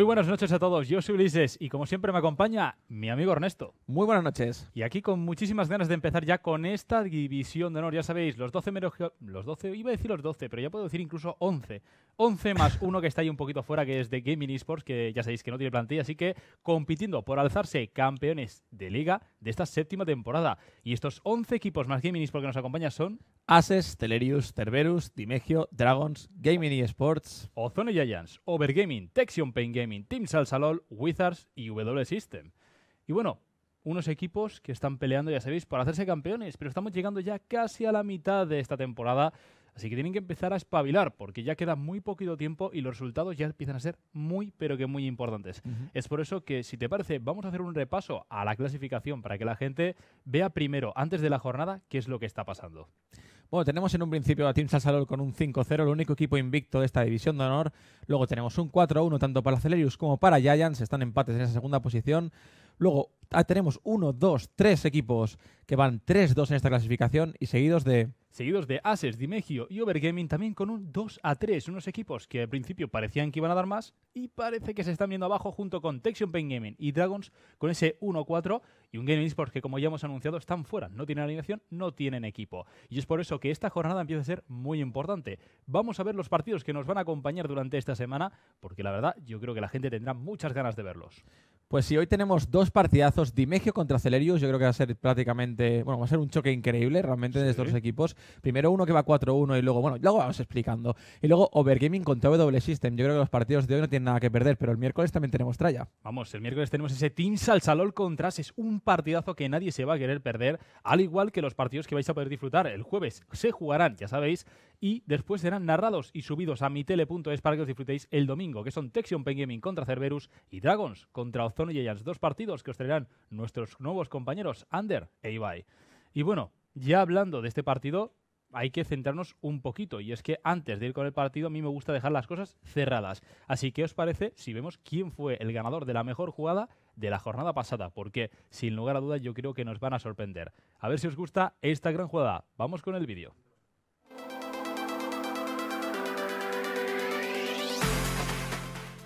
Muy buenas noches a todos, yo soy Ulises y como siempre me acompaña mi amigo Ernesto. Muy buenas noches. Y aquí con muchísimas ganas de empezar ya con esta división de honor, ya sabéis, los 12 menos... Los 12, iba a decir los 12, pero ya puedo decir incluso 11. 11 más uno que está ahí un poquito fuera, que es de Gaming Esports, que ya sabéis que no tiene plantilla, así que compitiendo por alzarse campeones de liga de esta séptima temporada. Y estos 11 equipos más Gaming Esports que nos acompañan son... Ases, Telerius, Cerberus, Dimegio, Dragons, Gaming y Sports, Ozone Giants, Overgaming, Texion Pain Gaming, Team Salsalol, Wizards y W System. Y bueno, unos equipos que están peleando, ya sabéis, por hacerse campeones, pero estamos llegando ya casi a la mitad de esta temporada, así que tienen que empezar a espabilar, porque ya queda muy poquito tiempo y los resultados ya empiezan a ser muy, pero que muy importantes. Es por eso que, si te parece, vamos a hacer un repaso a la clasificación para que la gente vea primero, antes de la jornada, qué es lo que está pasando. Bueno, tenemos en un principio a Team Salsalol con un 5-0, el único equipo invicto de esta división de honor. Luego tenemos un 4-1 tanto para Celerius como para Giants, están empates en esa segunda posición. Luego ah, tenemos 1, 2, 3 equipos que van 3-2 en esta clasificación y seguidos de... Seguidos de Ases, Dimegio y Overgaming también con un 2 3, unos equipos que al principio parecían que iban a dar más y parece que se están viendo abajo junto con Texion Pain Gaming y Dragons con ese 1-4 y un Game Sports que, como ya hemos anunciado, están fuera, no tienen alineación, no tienen equipo. Y es por eso que esta jornada empieza a ser muy importante. Vamos a ver los partidos que nos van a acompañar durante esta semana, porque la verdad yo creo que la gente tendrá muchas ganas de verlos. Pues sí, hoy tenemos dos partidazos, Dimegio contra Celerius, yo creo que va a ser prácticamente, bueno, va a ser un choque increíble realmente de estos dos equipos. Primero uno que va 4-1 y luego, bueno, luego vamos explicando. Y luego Overgaming contra W System. Yo creo que los partidos de hoy no tienen nada que perder, pero el miércoles también tenemos tralla. Vamos, el miércoles tenemos ese Team Salsalol contra es e un partidazo que nadie se va a querer perder, al igual que los partidos que vais a poder disfrutar el jueves. Se jugarán, ya sabéis, y después serán narrados y subidos a mitele.es para que os disfrutéis el domingo, que son Texion Pen Gaming contra Cerberus y Dragons contra Ozone y Giants, dos partidos que os traerán nuestros nuevos compañeros Ander e Ibai. Y bueno, ya hablando de este partido, hay que centrarnos un poquito. Y es que antes de ir con el partido, a mí me gusta dejar las cosas cerradas. Así que, ¿os parece si vemos quién fue el ganador de la mejor jugada de la jornada pasada? Porque, sin lugar a dudas, yo creo que nos van a sorprender. A ver si os gusta esta gran jugada. Vamos con el vídeo.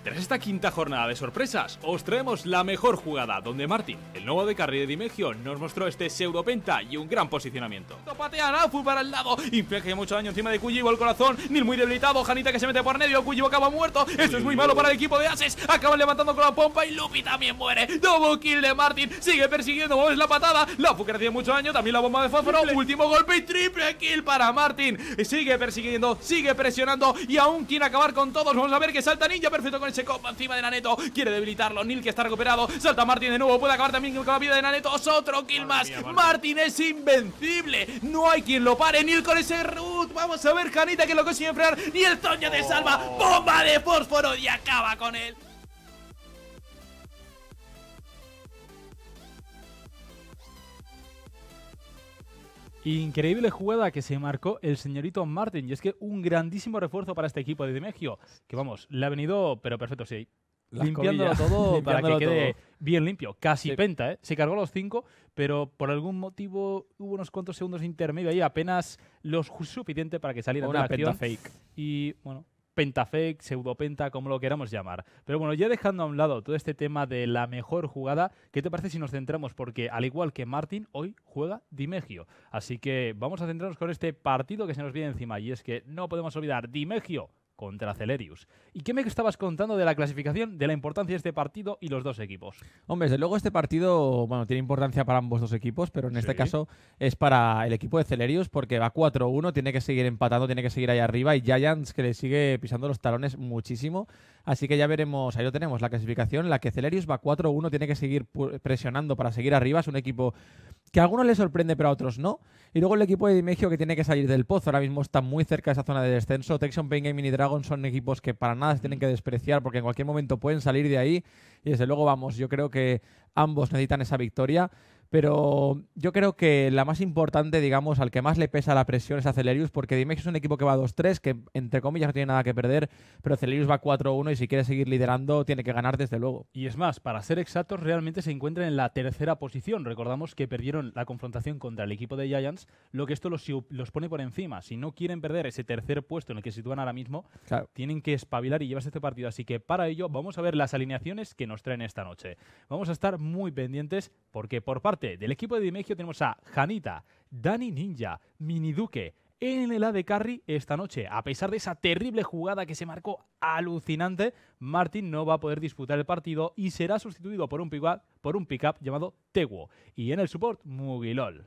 Tras esta quinta jornada de sorpresas, os traemos la mejor jugada, donde Martin, el nuevo de carril de Dimegio, nos mostró este penta y un gran posicionamiento. Patea Nafu para el lado, inflige mucho daño encima de Kujibo el corazón, Nil muy debilitado, Janita que se mete por medio, Kujibo acaba muerto, esto es muy malo para el equipo de Ases, acaban levantando con la pompa y Lupi también muere, double kill de Martin, sigue persiguiendo, es la patada, Lafu que recibe mucho daño, también la bomba de fósforo, último golpe y triple kill para Martin, sigue persiguiendo, sigue presionando y aún quiere acabar con todos, vamos a ver que salta Ninja perfecto con se copa encima de Naneto. Quiere debilitarlo. Nil que está recuperado. Salta Martin de nuevo. Puede acabar también con la vida de Naneto. Otro kill más. Martin es invencible. No hay quien lo pare. Nil con ese root. Vamos a ver, Janita que lo consigue enfriar. Y el Toño de oh. salva. Bomba de fósforo y acaba con él. Increíble jugada que se marcó el señorito Martin. Y es que un grandísimo refuerzo para este equipo de Dimegio. Que vamos, le ha venido, pero perfecto, sí. limpiándolo todo para que quede bien limpio. Casi penta, ¿eh? Se cargó los cinco, pero por algún motivo hubo unos cuantos segundos de intermedio ahí, apenas los suficientes para que saliera Una penta fake. Y bueno, pseudo pseudopenta, como lo queramos llamar. Pero bueno, ya dejando a un lado todo este tema de la mejor jugada, ¿qué te parece si nos centramos? Porque al igual que Martin, hoy juega Dimegio. Así que vamos a centrarnos con este partido que se nos viene encima. Y es que no podemos olvidar, Dimegio contra Celerius. ¿Y qué me estabas contando de la clasificación, de la importancia de este partido y los dos equipos? Hombre, desde luego este partido, bueno, tiene importancia para ambos dos equipos, pero en este caso es para el equipo de Celerius porque va 4-1, tiene que seguir empatando, tiene que seguir ahí arriba y Giants que le sigue pisando los talones muchísimo. Así que ya veremos, ahí lo tenemos, la clasificación, la que Celerius va 4-1, tiene que seguir presionando para seguir arriba, es un equipo que a algunos les sorprende pero a otros no. Y luego el equipo de Dimegio que tiene que salir del pozo, ahora mismo está muy cerca de esa zona de descenso, Texon Payne y Dragon son equipos que para nada se tienen que despreciar porque en cualquier momento pueden salir de ahí. Y desde luego, vamos, yo creo que ambos necesitan esa victoria. Pero yo creo que la más importante, digamos, al que más le pesa la presión es a Celerius, porque Dimex es un equipo que va 2-3, que entre comillas no tiene nada que perder, pero Celerius va 4-1 y si quiere seguir liderando tiene que ganar desde luego. Y es más, para ser exactos, realmente se encuentran en la tercera posición. Recordamos que perdieron la confrontación contra el equipo de Giants, lo que esto los, pone por encima. Si no quieren perder ese tercer puesto en el que se sitúan ahora mismo, tienen que espabilar y llevarse este partido. Así que para ello vamos a ver las alineaciones que nos traen esta noche. Vamos a estar muy pendientes porque por parte del equipo de Dimegio tenemos a Janita, Dani Ninja, Mini Duque, en el A de Carry esta noche. A pesar de esa terrible jugada que se marcó alucinante, Martin no va a poder disputar el partido y será sustituido por un pick-up llamado Teguo. Y en el support, Mugilol.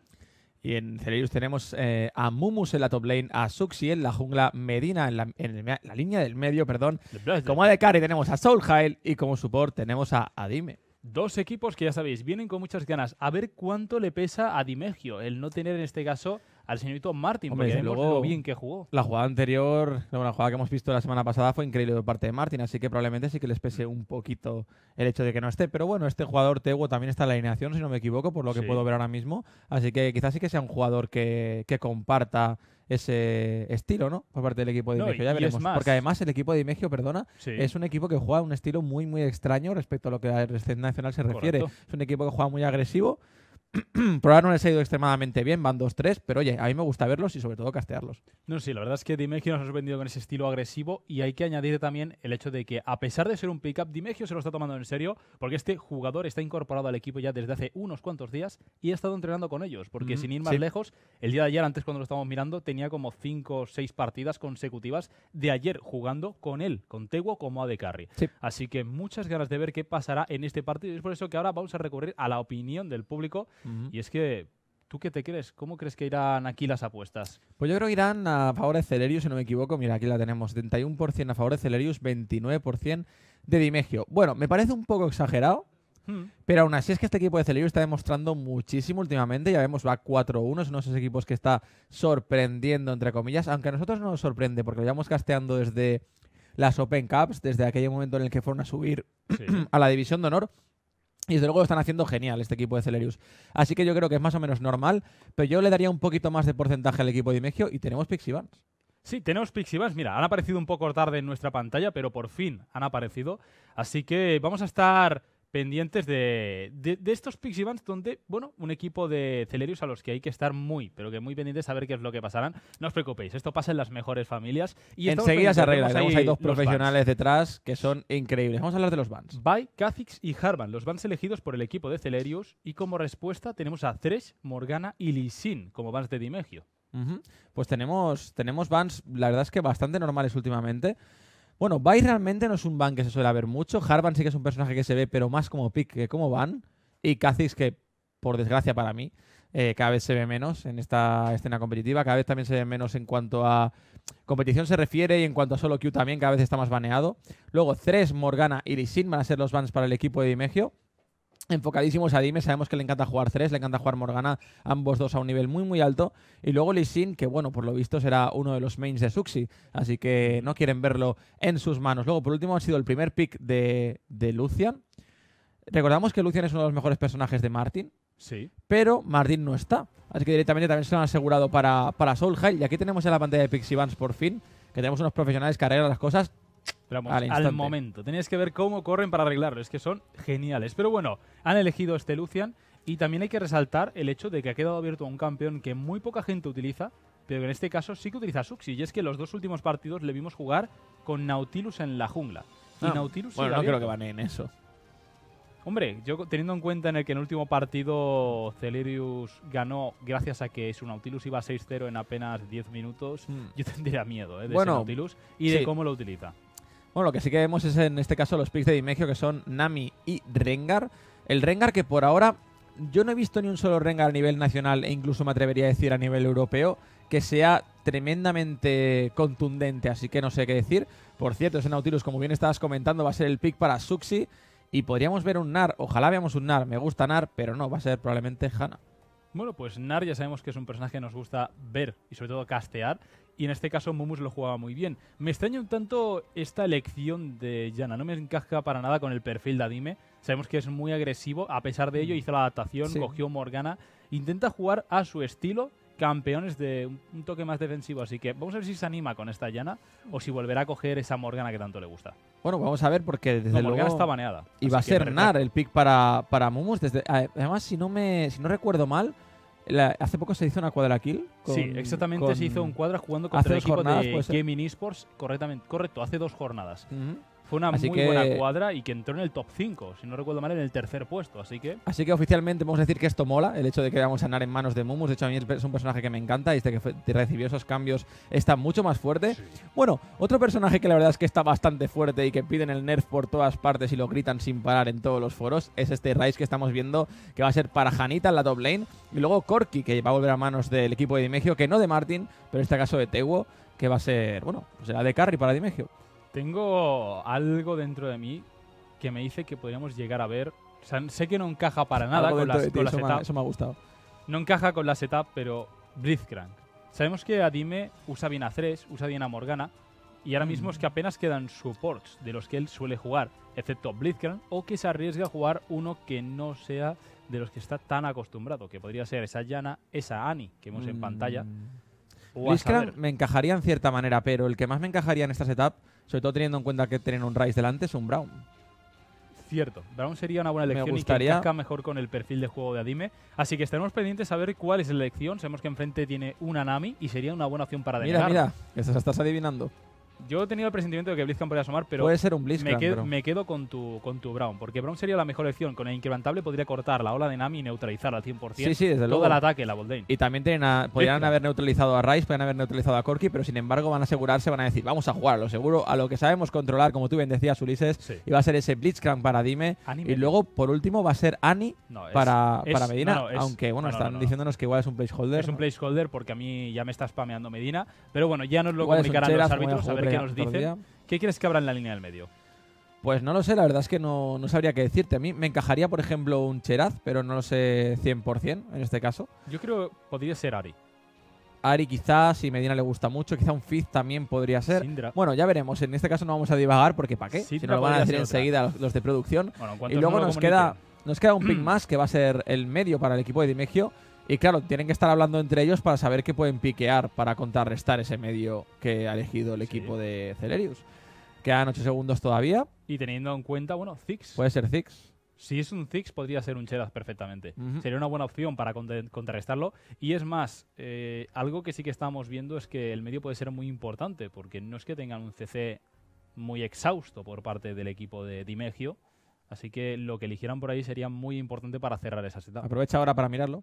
Y en Celerius tenemos eh, a Mumus en la top lane, a Suxi en la jungla, Medina en la, línea del medio, perdón. Como A de Carry tenemos a Soulhail y como support tenemos a Adime. Dos equipos que ya sabéis, vienen con muchas ganas. A ver cuánto le pesa a Dimegio el no tener en este caso al señorito Martin, porque lo bien que jugó. La jugada anterior, la jugada que hemos visto la semana pasada fue increíble de parte de Martin, así que probablemente sí que les pese un poquito el hecho de que no esté. Pero bueno, este jugador Tegu también está en la alineación, si no me equivoco, por lo que puedo ver ahora mismo. Así que quizás sí que sea un jugador que, que comparta ese estilo, ¿no? Por parte del equipo de Ya veremos. Porque además el equipo de Imegio, perdona, es un equipo que juega un estilo muy, muy extraño respecto a lo que a la nacional se refiere. Es un equipo que juega muy agresivo Probablemente no les ha ido extremadamente bien, van 2-3, pero oye, a mí me gusta verlos y sobre todo castearlos. No, sí, la verdad es que Dimegio nos ha sorprendido con ese estilo agresivo y hay que añadir también el hecho de que a pesar de ser un pick-up, Dimegio se lo está tomando en serio porque este jugador está incorporado al equipo ya desde hace unos cuantos días y ha estado entrenando con ellos, porque sin ir más lejos, el día de ayer, antes cuando lo estábamos mirando, tenía como cinco o seis partidas consecutivas de ayer jugando con él, con Teguo como AD Carry. Así que muchas ganas de ver qué pasará en este partido y es por eso que ahora vamos a recurrir a la opinión del público y es que ¿Tú qué te crees? ¿Cómo crees que irán aquí las apuestas? Pues yo creo que irán a favor de Celerius, si no me equivoco. Mira, aquí la tenemos. 31% a favor de Celerius, 29% de Dimegio. Bueno, me parece un poco exagerado, hmm. pero aún así es que este equipo de Celerius está demostrando muchísimo últimamente. Ya vemos, va 4-1, es uno de esos equipos que está sorprendiendo, entre comillas. Aunque a nosotros no nos sorprende, porque lo llevamos casteando desde las Open Cups, desde aquel momento en el que fueron a subir a la División de Honor. Y desde luego lo están haciendo genial este equipo de Celerius. Así que yo creo que es más o menos normal, pero yo le daría un poquito más de porcentaje al equipo de Imegio y tenemos Pixivans. Sí, tenemos Pixivans. Mira, han aparecido un poco tarde en nuestra pantalla, pero por fin han aparecido. Así que vamos a estar pendientes de, estos Pixie Bands donde, bueno, un equipo de Celerius a los que hay que estar muy, pero que muy pendientes a ver qué es lo que pasarán. No os preocupéis, esto pasa en las mejores familias. Y Enseguida se arregla, tenemos ahí dos profesionales detrás que son increíbles. Vamos a hablar de los bands. By, Kha'Zix y Harvan, los bands elegidos por el equipo de Celerius y como respuesta tenemos a Thresh, Morgana y Sin como bands de Dimegio. Pues tenemos, tenemos bands, la verdad es que bastante normales últimamente. Bueno, Bay realmente no es un ban que se suele ver mucho. Harvan sí que es un personaje que se ve, pero más como pick que como ban. Y Kha'Zix, que por desgracia para mí, eh, cada vez se ve menos en esta escena competitiva. Cada vez también se ve menos en cuanto a competición se refiere y en cuanto a solo Q también, cada vez está más baneado. Luego, tres Morgana y Lee van a ser los bans para el equipo de Dimegio enfocadísimos a Dime. Sabemos que le encanta jugar 3, le encanta jugar Morgana, ambos dos a un nivel muy, muy alto. Y luego Lee que bueno, por lo visto será uno de los mains de Suxi, así que no quieren verlo en sus manos. Luego, por último, ha sido el primer pick de, de Lucian. Recordamos que Lucian es uno de los mejores personajes de Martin. Sí. Pero Martin no está. Así que directamente también se lo han asegurado para, para Y aquí tenemos en la pantalla de Pixie Vans por fin, que tenemos unos profesionales que arreglan las cosas pero al, momento. Tenéis que ver cómo corren para arreglarlo. Es que son geniales. Pero bueno, han elegido este Lucian. Y también hay que resaltar el hecho de que ha quedado abierto a un campeón que muy poca gente utiliza, pero que en este caso sí que utiliza Suxi. Y es que los dos últimos partidos le vimos jugar con Nautilus en la jungla. y ah, Nautilus bueno, no creo que van en eso. Hombre, yo teniendo en cuenta en el que en el último partido Celerius ganó gracias a que su Nautilus iba 6-0 en apenas 10 minutos, hmm. yo tendría miedo ¿eh? de ese Nautilus y de cómo lo utiliza. Bueno, lo que sí que vemos es en este caso los picks de Dimegio, que son Nami y Rengar. El Rengar que por ahora yo no he visto ni un solo Rengar a nivel nacional e incluso me atrevería a decir a nivel europeo que sea tremendamente contundente, así que no sé qué decir. Por cierto, ese Nautilus, como bien estabas comentando, va a ser el pick para Suxi y podríamos ver un Nar. Ojalá veamos un Nar, me gusta Nar, pero no, va a ser probablemente Hanna. Bueno, pues Nar ya sabemos que es un personaje que nos gusta ver y sobre todo castear y en este caso Mumus lo jugaba muy bien. Me extraña un tanto esta elección de Yana, no me encaja para nada con el perfil de Adime. Sabemos que es muy agresivo, a pesar de ello mm. hizo la adaptación, cogió Morgana, intenta jugar a su estilo, campeones de un toque más defensivo, así que vamos a ver si se anima con esta Yana o si volverá a coger esa Morgana que tanto le gusta. Bueno, vamos a ver porque desde luego Morgana está baneada. Y va a ser Nar el pick para, para Mumus. Desde, además, si no, me, si no recuerdo mal, hace poco se hizo una cuadra kill. sí, exactamente se hizo un cuadra jugando contra el equipo jornadas, de Gaming Esports. Correctamente, correcto, hace dos jornadas. Fue una muy buena cuadra y que entró en el top 5, si no recuerdo mal, en el tercer puesto. Así que. Así que oficialmente vamos a decir que esto mola, el hecho de que vamos a andar en manos de Mumus. De hecho, a mí es un personaje que me encanta y este que recibió esos cambios está mucho más fuerte. Bueno, otro personaje que la verdad es que está bastante fuerte y que piden el nerf por todas partes y lo gritan sin parar en todos los foros es este Rice que estamos viendo, que va a ser para Janita en la top lane. Y luego Corky que va a volver a manos del equipo de Dimegio, que no de Martin, pero en este caso de Tewo, que va a ser, bueno, pues será de carry para Dimegio tengo algo dentro de mí que me dice que podríamos llegar a ver. sé que no encaja para nada con la setup, eso me ha gustado. No encaja con la setup, pero Blitzcrank. Sabemos que Adime usa bien a 3, usa bien a Morgana, y ahora mismo es que mm. apenas quedan supports de los que él suele jugar, excepto Blitzcrank, o que se arriesga a jugar uno que no sea de los que está tan acostumbrado, que podría ser esa Yana, esa Annie que vemos en mm. pantalla. Blitzcrank me encajaría en cierta manera, pero el que más me encajaría en esta setup sobre todo teniendo en cuenta que tienen un Rice delante, es un Brown. Cierto, Brown sería una buena elección y que encaja mejor con el perfil de juego de Adime. Así que estaremos pendientes a ver cuál es la elección. Sabemos que enfrente tiene una Nami y sería una buena opción para denegar. Mira, mira, que se estás adivinando. Yo he tenido el presentimiento de que Blitzcrank podría asomar, pero. Puede ser un Me, quedo, con tu, con tu Brown, porque Brown sería la mejor elección. Con el Inquebrantable podría cortar la ola de Nami y neutralizarla al 100% sí, sí, desde todo el ataque, la Boldane. Y también podrían haber neutralizado a Rice, podrían haber neutralizado a Corky pero sin embargo van a asegurarse, van a decir, vamos a jugar lo seguro, a lo que sabemos controlar, como tú bien decías, Ulises, y va a ser ese Blitzcrank para Dime. Y luego, por último, va a ser Annie para, para, Medina, no, aunque bueno, están diciéndonos que igual es un placeholder. Es un placeholder porque a mí ya me está spameando Medina, pero bueno, ya nos lo comunicarán los árbitros. A ver nos ¿Qué quieres que habrá en la línea del medio? Pues no lo sé, la verdad es que no, no, sabría qué decirte. A mí me encajaría, por ejemplo, un Cheraz, pero no lo sé 100% en este caso. Yo creo que podría ser Ari. Ari quizás, si Medina le gusta mucho, quizá un Fizz también podría ser. Bueno, ya veremos. En este caso no vamos a divagar porque ¿para qué? si nos lo van a decir enseguida los, de producción. y luego nos, queda, nos queda un pick más que va a ser el medio para el equipo de Dimegio. Y claro, tienen que estar hablando entre ellos para saber qué pueden piquear para contrarrestar ese medio que ha elegido el equipo de Celerius. Quedan 8 segundos todavía. Y teniendo en cuenta, bueno, Ziggs. Puede ser Ziggs. Si es un Zix, podría ser un cheraz perfectamente. Sería una buena opción para contrarrestarlo. Y es más, eh, algo que sí que estamos viendo es que el medio puede ser muy importante, porque no es que tengan un CC muy exhausto por parte del equipo de Dimegio. Así que lo que eligieran por ahí sería muy importante para cerrar esa etapa. Aprovecha ahora para mirarlo.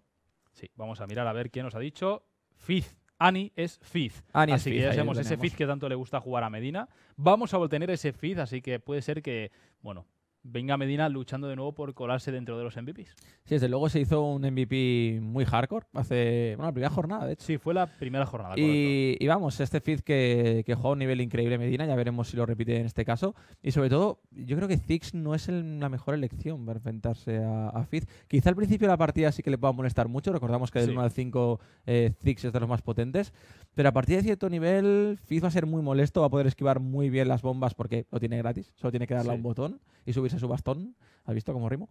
Sí, vamos a mirar a ver quién nos ha dicho. Fizz. Ani es Fizz. así que ya sabemos ese Fizz que tanto le gusta jugar a Medina. Vamos a obtener ese Fizz, así que puede ser que, bueno, venga Medina luchando de nuevo por colarse dentro de los MVPs. Sí, desde luego se hizo un MVP muy hardcore hace, bueno, la primera jornada, de hecho. Sí, fue la primera jornada. Y, vamos, este Fizz que, que juega un nivel increíble Medina, ya veremos si lo repite en este caso. Y sobre todo, yo creo que Zix no es la mejor elección para enfrentarse a, Fizz. Quizá al principio de la partida sí que le pueda molestar mucho, recordamos que del 1 al 5 eh, es de los más potentes, pero a partir de cierto nivel Fizz va a ser muy molesto, va a poder esquivar muy bien las bombas porque lo tiene gratis, solo tiene que darle a un botón y subirse su bastón. ¿Has visto cómo rimo?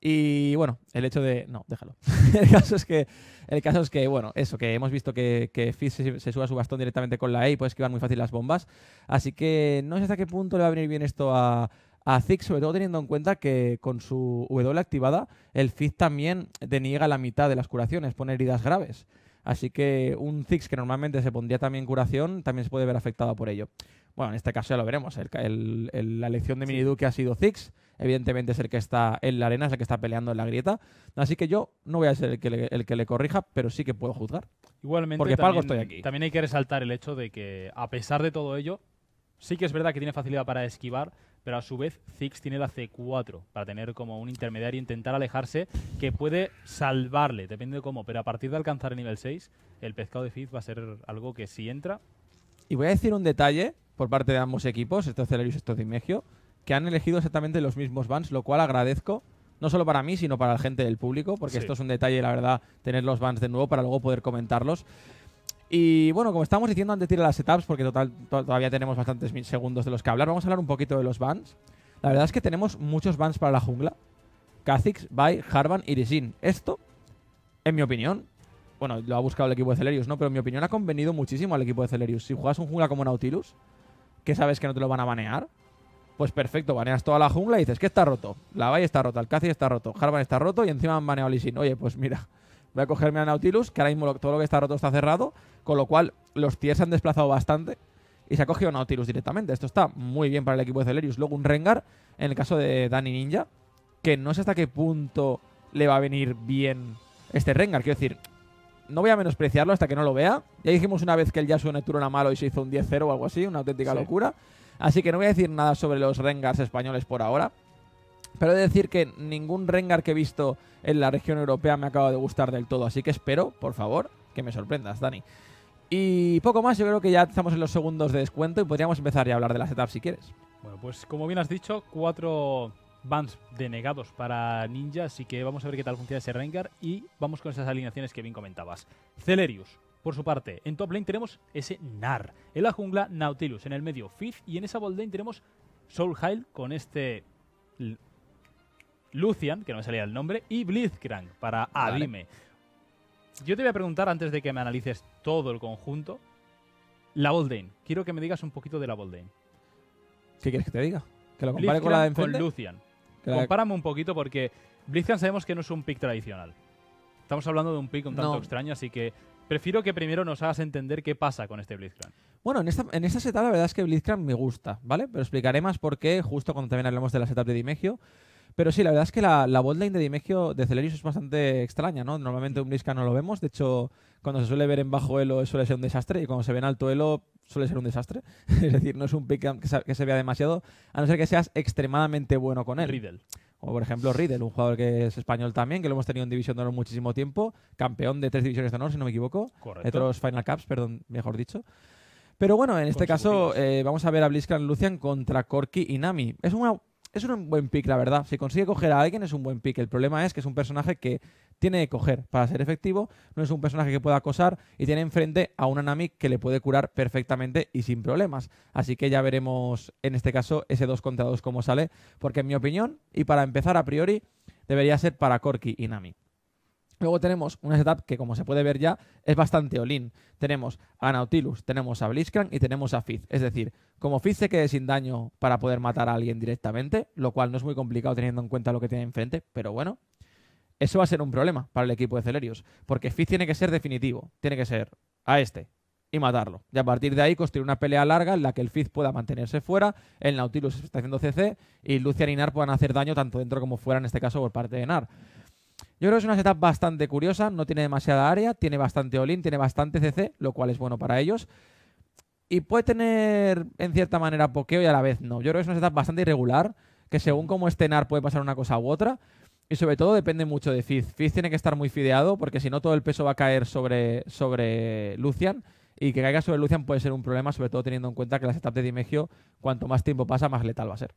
Y bueno, el hecho de. No, déjalo. el, caso es que, el caso es que, bueno, eso, que hemos visto que, que Fizz se, se suba su bastón directamente con la E y puede esquivar muy fácil las bombas. Así que no sé hasta qué punto le va a venir bien esto a, a sobre todo teniendo en cuenta que con su W activada, el Fizz también deniega la mitad de las curaciones, pone heridas graves. Así que un Ziggs que normalmente se pondría también curación también se puede ver afectado por ello. Bueno, en este caso ya lo veremos. la elección de Minidu ha sido Zix, evidentemente es el que está en la arena, es el que está peleando en la grieta. Así que yo no voy a ser el que le, corrija, pero sí que puedo juzgar. Igualmente, porque también, para algo estoy aquí. También hay que resaltar el hecho de que, a pesar de todo ello, sí que es verdad que tiene facilidad para esquivar, pero a su vez Zix tiene la C4 para tener como un intermediario intentar alejarse que puede salvarle, depende de cómo, pero a partir de alcanzar el nivel 6, el pescado de Fizz va a ser algo que sí entra... Y voy a decir un detalle por parte de ambos equipos, esto Celerius y esto Dimegio, que han elegido exactamente los mismos bans, lo cual agradezco, no solo para mí, sino para la gente del público, porque esto es un detalle, la verdad, tener los bans de nuevo para luego poder comentarlos. Y bueno, como estábamos diciendo antes de tirar las setups, porque total todavía tenemos bastantes mil segundos de los que hablar, vamos a hablar un poquito de los bans. La verdad es que tenemos muchos bans para la jungla. Kha'Zix, Bai, Harvan y Sin Esto, en mi opinión, bueno, lo ha buscado el equipo de Celerius, ¿no? Pero en mi opinión ha convenido muchísimo al equipo de Celerius. Si juegas un jungla como Nautilus, que sabes que no te lo van a banear, pues perfecto, baneas toda la jungla y dices que está roto. La valla está rota, el Cazi está roto, Harvan está roto y encima han baneado Lisin. Oye, pues mira, voy a cogerme a Nautilus, que ahora mismo todo lo que está roto está cerrado, con lo cual los tiers se han desplazado bastante y se ha cogido Nautilus directamente. Esto está muy bien para el equipo de Celerius. Luego un Rengar, en el caso de Dani Ninja, que no sé hasta qué punto le va a venir bien este Rengar. Quiero decir, no voy a menospreciarlo hasta que no lo vea. Ya dijimos una vez que el Yasuo Neptuno era malo y se hizo un 10-0 o algo así, una auténtica locura. Así que no voy a decir nada sobre los Rengars españoles por ahora. Pero he de decir que ningún Rengar que he visto en la región europea me acaba de gustar del todo. Así que espero, por favor, que me sorprendas, Dani. Y poco más, yo creo que ya estamos en los segundos de descuento y podríamos empezar ya a hablar de las setup si quieres. Bueno, pues como bien has dicho, cuatro bans denegados para Ninja, así que vamos a ver qué tal funciona ese Rengar y vamos con esas alineaciones que bien comentabas. Celerius, por su parte, en top lane tenemos ese Nar, en la jungla Nautilus, en el medio Fizz y en esa bot tenemos Soulheil con este Lucian, que no me salía el nombre, y Blitzcrank para Abime Yo te voy a preguntar antes de que me analices todo el conjunto, la lane. Quiero que me digas un poquito de la lane. ¿Qué quieres que te diga? ¿Que lo compare con la de Con Lucian. Compárame un poquito porque BlizzCon sabemos que no es un pick tradicional. Estamos hablando de un pick un tanto extraño, así que prefiero que primero nos hagas entender qué pasa con este BlizzCon. Bueno, en esta, en setup la verdad es que BlizzCon me gusta, ¿vale? Pero explicaré más por qué justo cuando también hablemos de la setup de Dimegio. Pero sí, la verdad es que la, la de Dimegio de Celerius es bastante extraña, ¿no? Normalmente un Blizzcon no lo vemos. De hecho, cuando se suele ver en bajo elo suele ser un desastre y cuando se ve en alto elo suele ser un desastre. es decir, no es un pick que se, vea demasiado, a no ser que seas extremadamente bueno con él. Riddle. O por ejemplo Riddle, un jugador que es español también, que lo hemos tenido en División de Honor muchísimo tiempo, campeón de tres divisiones de honor, si no me equivoco. Correcto. De todos Final Cups, perdón, mejor dicho. Pero bueno, en este caso eh, vamos a ver a Blitzcrank Lucian contra Corki y Nami. Es una es un buen pick, la verdad. Si consigue coger a alguien, es un buen pick. El problema es que es un personaje que tiene que coger para ser efectivo, no es un personaje que pueda acosar y tiene enfrente a una Nami que le puede curar perfectamente y sin problemas. Así que ya veremos en este caso ese 2 contra 2 cómo sale, porque en mi opinión, y para empezar a priori, debería ser para Corki y Nami. Luego tenemos una setup que, como se puede ver ya, es bastante olín Tenemos a Nautilus, tenemos a Blitzcrank y tenemos a Fizz. Es decir, como Fizz se quede sin daño para poder matar a alguien directamente, lo cual no es muy complicado teniendo en cuenta lo que tiene enfrente, pero bueno, eso va a ser un problema para el equipo de Celerios, porque Fizz tiene que ser definitivo, tiene que ser a este y matarlo. Y a partir de ahí construir una pelea larga en la que el Fizz pueda mantenerse fuera, el Nautilus está haciendo CC y Lucian y Nar puedan hacer daño tanto dentro como fuera, en este caso por parte de Nar. Yo creo que es una setup bastante curiosa, no tiene demasiada área, tiene bastante all tiene bastante CC, lo cual es bueno para ellos. Y puede tener, en cierta manera, pokeo y a la vez no. Yo creo que es una setup bastante irregular, que según como esté Nar puede pasar una cosa u otra. Y sobre todo depende mucho de Fizz. Fizz tiene que estar muy fideado porque si no todo el peso va a caer sobre, Lucian y que caiga sobre Lucian puede ser un problema, sobre todo teniendo en cuenta que la setup de Dimegio, cuanto más tiempo pasa, más letal va a ser.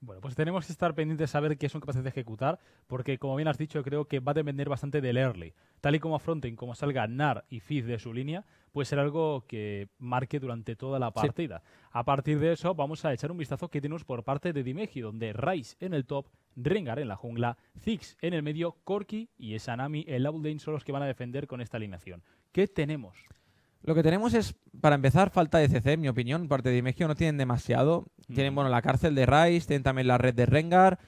Bueno, pues tenemos que estar pendientes de saber qué son capaces de ejecutar, porque como bien has dicho, creo que va a depender bastante del early. Tal y como afronten, como salga Nar y Fizz de su línea, puede ser algo que marque durante toda la partida. A partir de eso, vamos a echar un vistazo que tenemos por parte de Dimegio, donde Rice en el top Rengar en la jungla, Ziggs en el medio, Corki y Nami, el Outdane son los que van a defender con esta alineación. ¿Qué tenemos? Lo que tenemos es, para empezar, falta de CC, en mi opinión. Parte de Dimegio no tienen demasiado. Tienen, bueno, la cárcel de Rice, tienen también la red de Rengar,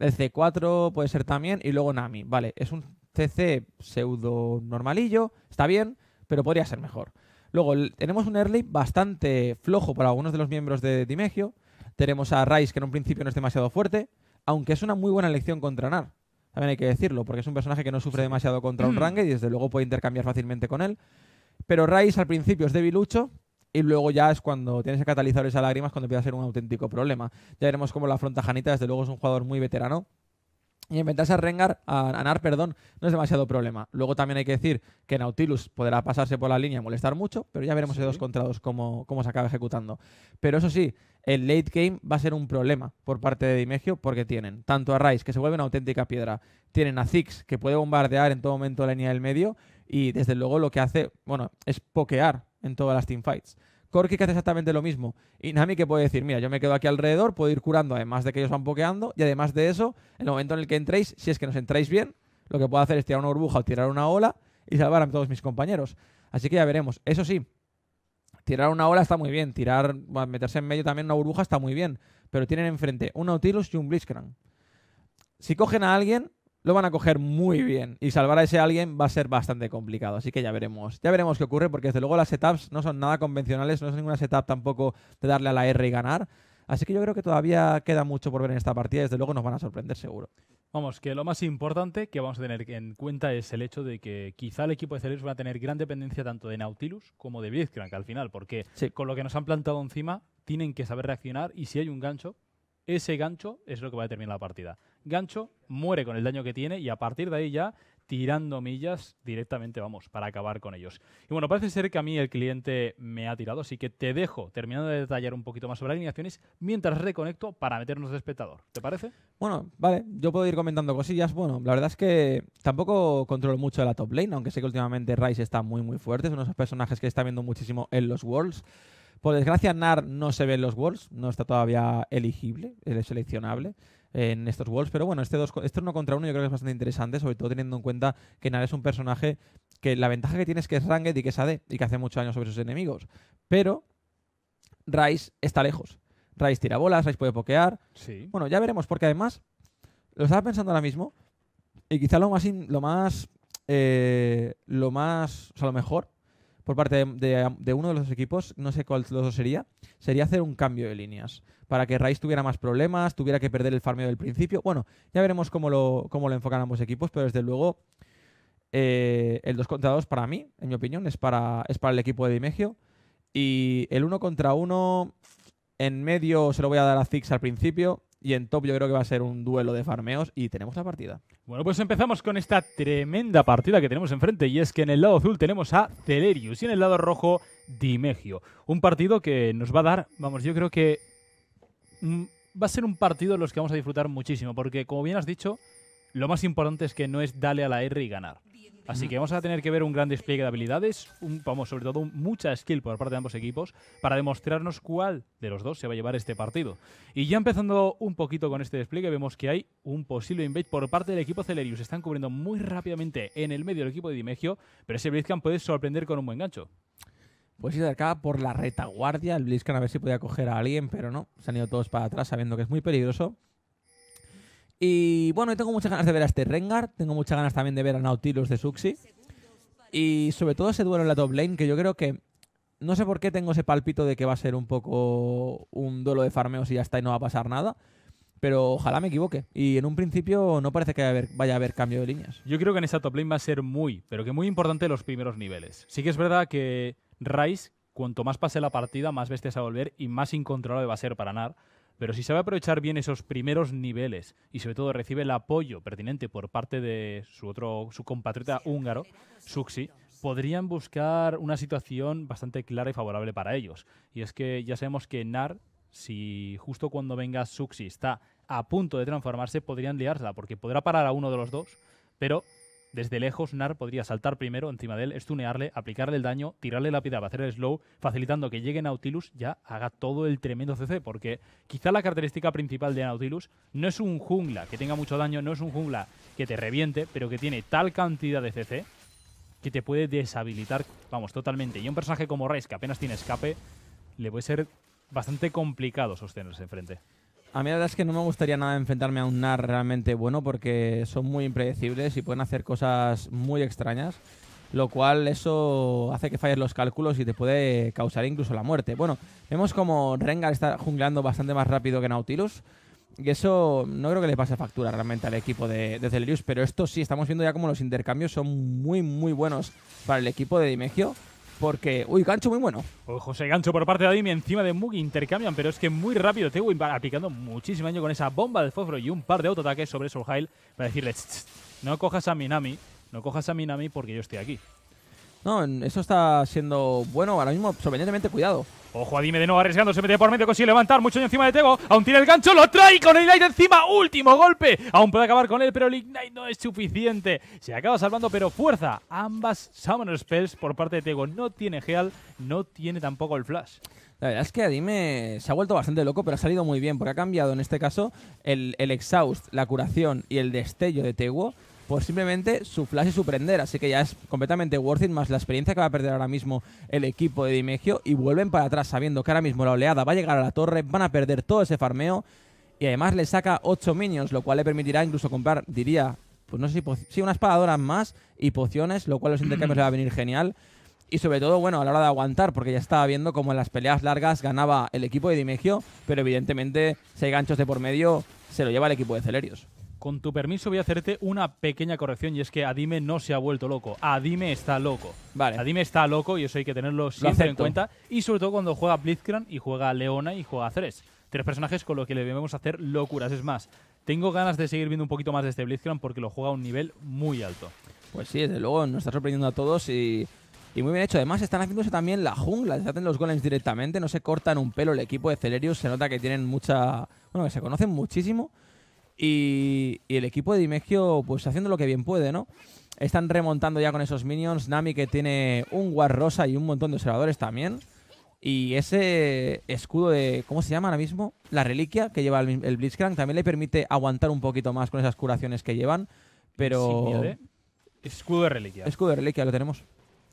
el C4 puede ser también, y luego Nami. Vale, es un CC pseudo normalillo, está bien, pero podría ser mejor. Luego, tenemos un early bastante flojo para algunos de los miembros de Dimegio. Tenemos a Rice, que en un principio no es demasiado fuerte aunque es una muy buena elección contra Nar. También hay que decirlo, porque es un personaje que no sufre demasiado contra un rango y desde luego puede intercambiar fácilmente con él. Pero Raiz al principio es debilucho, y luego ya es cuando tienes que catalizar esas lágrimas cuando empieza a ser un auténtico problema. Ya veremos cómo la Frontajanita desde luego es un jugador muy veterano y inventarse a Rengar, a, Anar, perdón, no es demasiado problema. Luego también hay que decir que Nautilus podrá pasarse por la línea y molestar mucho, pero ya veremos en dos contra cómo, se acaba ejecutando. Pero eso sí, el late game va a ser un problema por parte de Dimegio porque tienen tanto a Rice, que se vuelve una auténtica piedra, tienen a Zix que puede bombardear en todo momento la línea del medio, y desde luego lo que hace, bueno, es pokear en todas las teamfights. fights Corki que hace exactamente lo mismo. Y Nami que puede decir, mira, yo me quedo aquí alrededor, puedo ir curando además de que ellos van pokeando. Y además de eso, en el momento en el que entréis, si es que nos entráis bien, lo que puedo hacer es tirar una burbuja o tirar una ola y salvar a todos mis compañeros. Así que ya veremos. Eso sí, tirar una ola está muy bien. Tirar, meterse en medio también una burbuja está muy bien. Pero tienen enfrente un Nautilus y un Blitzcrank. Si cogen a alguien, lo van a coger muy bien y salvar a ese alguien va a ser bastante complicado, así que ya veremos. Ya veremos qué ocurre porque desde luego las setups no son nada convencionales, no es ninguna setup tampoco de darle a la R y ganar. Así que yo creo que todavía queda mucho por ver en esta partida, desde luego nos van a sorprender seguro. Vamos, que lo más importante que vamos a tener en cuenta es el hecho de que quizá el equipo de Celeste va a tener gran dependencia tanto de Nautilus como de Blitzcrank al final, porque con lo que nos han plantado encima tienen que saber reaccionar y si hay un gancho, ese gancho es lo que va a determinar la partida gancho, muere con el daño que tiene y a partir de ahí ya tirando millas directamente, vamos, para acabar con ellos. Y bueno, parece ser que a mí el cliente me ha tirado, así que te dejo terminando de detallar un poquito más sobre alineaciones mientras reconecto para meternos de espectador. ¿Te parece? Bueno, vale, yo puedo ir comentando cosillas. Bueno, la verdad es que tampoco controlo mucho de la top lane, aunque sé que últimamente Rice está muy muy fuerte, es uno de esos personajes que está viendo muchísimo en los Worlds. Por desgracia, Nar no se ve en los Worlds, no está todavía elegible, es eh, seleccionable en estos Wolves. Pero bueno, este, dos, este uno contra uno yo creo que es bastante interesante, sobre todo teniendo en cuenta que nar es un personaje que la ventaja que tiene es que es Ranged y que es AD y que hace mucho daño sobre sus enemigos. Pero Rice está lejos. Rice tira bolas, Rice puede pokear. Sí. Bueno, ya veremos, porque además, lo estaba pensando ahora mismo, y quizá lo más, lo más, eh, lo más, o sea, lo mejor por parte de, uno de los equipos, no sé cuál de los dos sería, sería hacer un cambio de líneas. Para que Rice tuviera más problemas, tuviera que perder el farmeo del principio. Bueno, ya veremos cómo lo, cómo lo enfocan ambos equipos, pero desde luego eh, el 2 contra 2 para mí, en mi opinión, es para, es para el equipo de Dimegio. Y el 1 contra 1 en medio se lo voy a dar a Ziggs al principio. Y en top yo creo que va a ser un duelo de farmeos y tenemos la partida. Bueno, pues empezamos con esta tremenda partida que tenemos enfrente y es que en el lado azul tenemos a Celerius y en el lado rojo Dimegio. Un partido que nos va a dar, vamos, yo creo que mm, va a ser un partido en los que vamos a disfrutar muchísimo porque como bien has dicho, lo más importante es que no es darle a la R y ganar. Así que vamos a tener que ver un gran despliegue de habilidades, vamos, sobre todo mucha skill por parte de ambos equipos, para demostrarnos cuál de los dos se va a llevar este partido. Y ya empezando un poquito con este despliegue, vemos que hay un posible invade por parte del equipo Celerius. Están cubriendo muy rápidamente en el medio del equipo de Dimegio, pero ese Blitzkan puede sorprender con un buen gancho. Pues ir acá por la retaguardia, el Blitzkan a ver si podía coger a alguien, pero no, se han ido todos para atrás sabiendo que es muy peligroso. Y bueno, yo tengo muchas ganas de ver a este Rengar, tengo muchas ganas también de ver a Nautilus de Suxi. Y sobre todo ese duelo en la top lane, que yo creo que. No sé por qué tengo ese palpito de que va a ser un poco un duelo de farmeos y ya está y no va a pasar nada. Pero ojalá me equivoque. Y en un principio no parece que vaya a, haber, cambio de líneas. Yo creo que en esa top lane va a ser muy, pero que muy importante los primeros niveles. Sí que es verdad que Rice, cuanto más pase la partida, más bestias a volver y más incontrolable va a ser para Nar. Pero si sabe aprovechar bien esos primeros niveles y sobre todo recibe el apoyo pertinente por parte de su otro su compatriota húngaro, Suxi, podrían buscar una situación bastante clara y favorable para ellos. Y es que ya sabemos que NAR, si justo cuando venga Suxi está a punto de transformarse, podrían liarla porque podrá parar a uno de los dos, pero desde lejos, Nar podría saltar primero encima de él, estunearle, aplicarle el daño, tirarle la piedra para hacer el slow, facilitando que llegue Nautilus ya haga todo el tremendo CC, porque quizá la característica principal de Nautilus no es un jungla que tenga mucho daño, no es un jungla que te reviente, pero que tiene tal cantidad de CC que te puede deshabilitar, vamos, totalmente. Y un personaje como Reis, que apenas tiene escape, le puede ser bastante complicado sostenerse enfrente. A mí la verdad es que no me gustaría nada enfrentarme a un NAR realmente bueno porque son muy impredecibles y pueden hacer cosas muy extrañas, lo cual eso hace que falles los cálculos y te puede causar incluso la muerte. Bueno, vemos como Rengar está jungleando bastante más rápido que Nautilus. Y eso no creo que le pase factura realmente al equipo de, de Celerius, pero esto sí, estamos viendo ya como los intercambios son muy, muy buenos para el equipo de Dimegio porque, uy, gancho muy bueno. José Gancho por parte de Adimi encima de Mugi intercambian, pero es que muy rápido te va aplicando muchísimo daño con esa bomba de Fofro y un par de autoataques sobre Solheil para decirle, no cojas a Minami, no cojas a Minami porque yo estoy aquí. No, eso está siendo bueno ahora mismo, sorprendentemente cuidado. Ojo a Dime de nuevo arriesgando, se mete por medio, consigue levantar, mucho encima de Tego, aún tiene el gancho, lo trae con el Ignite encima, último golpe, aún puede acabar con él, pero el Ignite no es suficiente, se acaba salvando, pero fuerza, ambas Summoner Spells por parte de Tego, no tiene Heal, no tiene tampoco el Flash. La verdad es que Adime se ha vuelto bastante loco, pero ha salido muy bien, porque ha cambiado en este caso el, el Exhaust, la curación y el destello de Tego por simplemente su flash y su prender. Así que ya es completamente worth it, más la experiencia que va a perder ahora mismo el equipo de Dimegio. Y vuelven para atrás sabiendo que ahora mismo la oleada va a llegar a la torre, van a perder todo ese farmeo. Y además le saca 8 minions, lo cual le permitirá incluso comprar, diría, pues no sé si, sí, unas pagadoras más y pociones, lo cual los intercambios le va a venir genial. Y sobre todo, bueno, a la hora de aguantar, porque ya estaba viendo como en las peleas largas ganaba el equipo de Dimegio, pero evidentemente, si hay ganchos de por medio, se lo lleva el equipo de Celerios. Con tu permiso voy a hacerte una pequeña corrección y es que Adime no se ha vuelto loco. Adime está loco. Vale. Adime está loco y eso hay que tenerlo siempre en cuenta. Y sobre todo cuando juega Blitzcrank y juega Leona y juega Ceres. Tres personajes con los que le debemos hacer locuras. Es más, tengo ganas de seguir viendo un poquito más de este Blitzcrank porque lo juega a un nivel muy alto. Pues sí, desde luego nos está sorprendiendo a todos y... muy bien hecho. Además, están haciéndose también la jungla. Se hacen los golems directamente. No se cortan un pelo el equipo de Celerius. Se nota que tienen mucha. Bueno, que se conocen muchísimo. Y, el equipo de Dimegio, pues haciendo lo que bien puede, ¿no? Están remontando ya con esos minions. Nami que tiene un War Rosa y un montón de observadores también. Y ese escudo de. ¿Cómo se llama ahora mismo? La reliquia que lleva el, Blitzcrank también le permite aguantar un poquito más con esas curaciones que llevan. Pero. ¿eh? Escudo de reliquia. Escudo de reliquia, lo tenemos.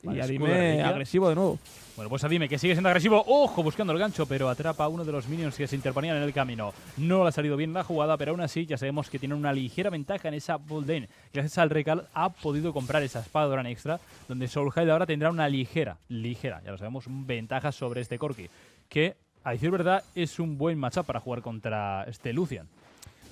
y agresivo de nuevo. Bueno, pues a dime que sigue siendo agresivo. Ojo, buscando el gancho, pero atrapa a uno de los minions que se interponían en el camino. No le ha salido bien la jugada, pero aún así ya sabemos que tiene una ligera ventaja en esa Bolden. Gracias al recal ha podido comprar esa espada Doran extra, donde Soulhide ahora tendrá una ligera, ligera, ya lo sabemos, ventaja sobre este Corki. Que, a decir verdad, es un buen matchup para jugar contra este Lucian.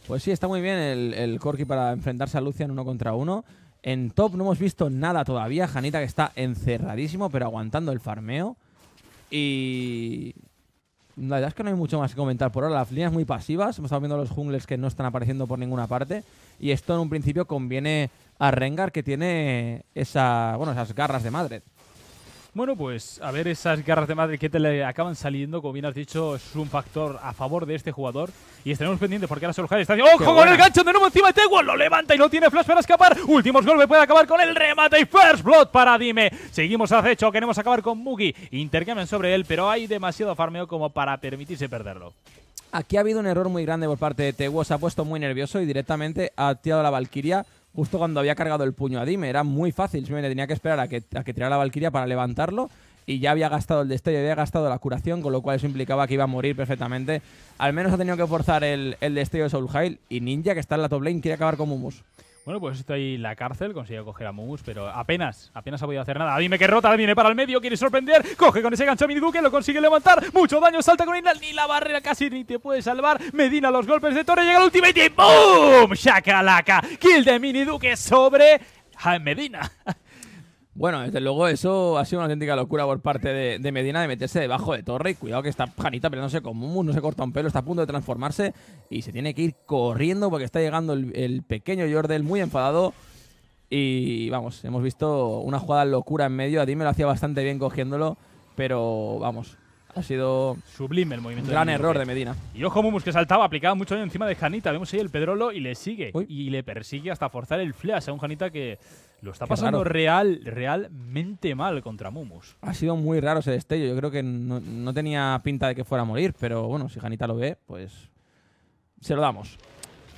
Pues sí, está muy bien el, el Corki para enfrentarse a Lucian uno contra uno. En top no hemos visto nada todavía. Janita que está encerradísimo, pero aguantando el farmeo. Y... La verdad es que no hay mucho más que comentar por ahora. Las líneas muy pasivas. Hemos estado viendo los jungles que no están apareciendo por ninguna parte. Y esto en un principio conviene a Rengar que tiene esa, bueno, esas garras de madre. Bueno, pues a ver esas garras de madre que te le acaban saliendo, como bien has dicho, es un factor a favor de este jugador. Y estaremos pendientes porque ahora Solskjaer está diciendo ¡Ojo con el gancho de nuevo encima de Tewo! Lo levanta y no tiene flash para escapar. Últimos golpes puede acabar con el remate y first blood para Dime. Seguimos acecho, queremos acabar con Mugi. Intercambian sobre él, pero hay demasiado farmeo como para permitirse perderlo. Aquí ha habido un error muy grande por parte de Tewo, Se ha puesto muy nervioso y directamente ha tirado la Valkyria justo cuando había cargado el puño a Dime. Era muy fácil, simplemente tenía que esperar a que, a que tirara la Valkyria para levantarlo y ya había gastado el destello, había gastado la curación, con lo cual eso implicaba que iba a morir perfectamente. Al menos ha tenido que forzar el, el destello de Soul Hail y Ninja, que está en la top lane, quiere acabar con Mumus. Bueno, pues estoy ahí la cárcel, consiguió coger a Moose, pero apenas, apenas ha podido hacer nada. Dime que rota, viene para el medio, quiere sorprender, coge con ese gancho a Duque! lo consigue levantar, mucho daño, salta con Inal, ni la barrera casi ni te puede salvar. Medina los golpes de Torre, llega el ultimate y ¡boom! ¡Shakalaka! Kill de Mini Duque sobre Medina. Bueno, desde luego eso ha sido una auténtica locura por parte de, Medina de meterse debajo de Torre. Y cuidado que está Janita peleándose con Mumus, no se corta un pelo, está a punto de transformarse y se tiene que ir corriendo porque está llegando el, el pequeño Jordel muy enfadado. Y vamos, hemos visto una jugada locura en medio. A ti me lo hacía bastante bien cogiéndolo, pero vamos, ha sido sublime el movimiento. gran error de Medina. Y ojo, Mumus que saltaba, aplicaba mucho encima de Janita. Vemos ahí el Pedrolo y le sigue. Y le persigue hasta forzar el flash a un Janita que lo está pasando real, realmente mal contra Mumus. Ha sido muy raro ese destello. Yo creo que no, tenía pinta de que fuera a morir, pero bueno, si Janita lo ve, pues se lo damos.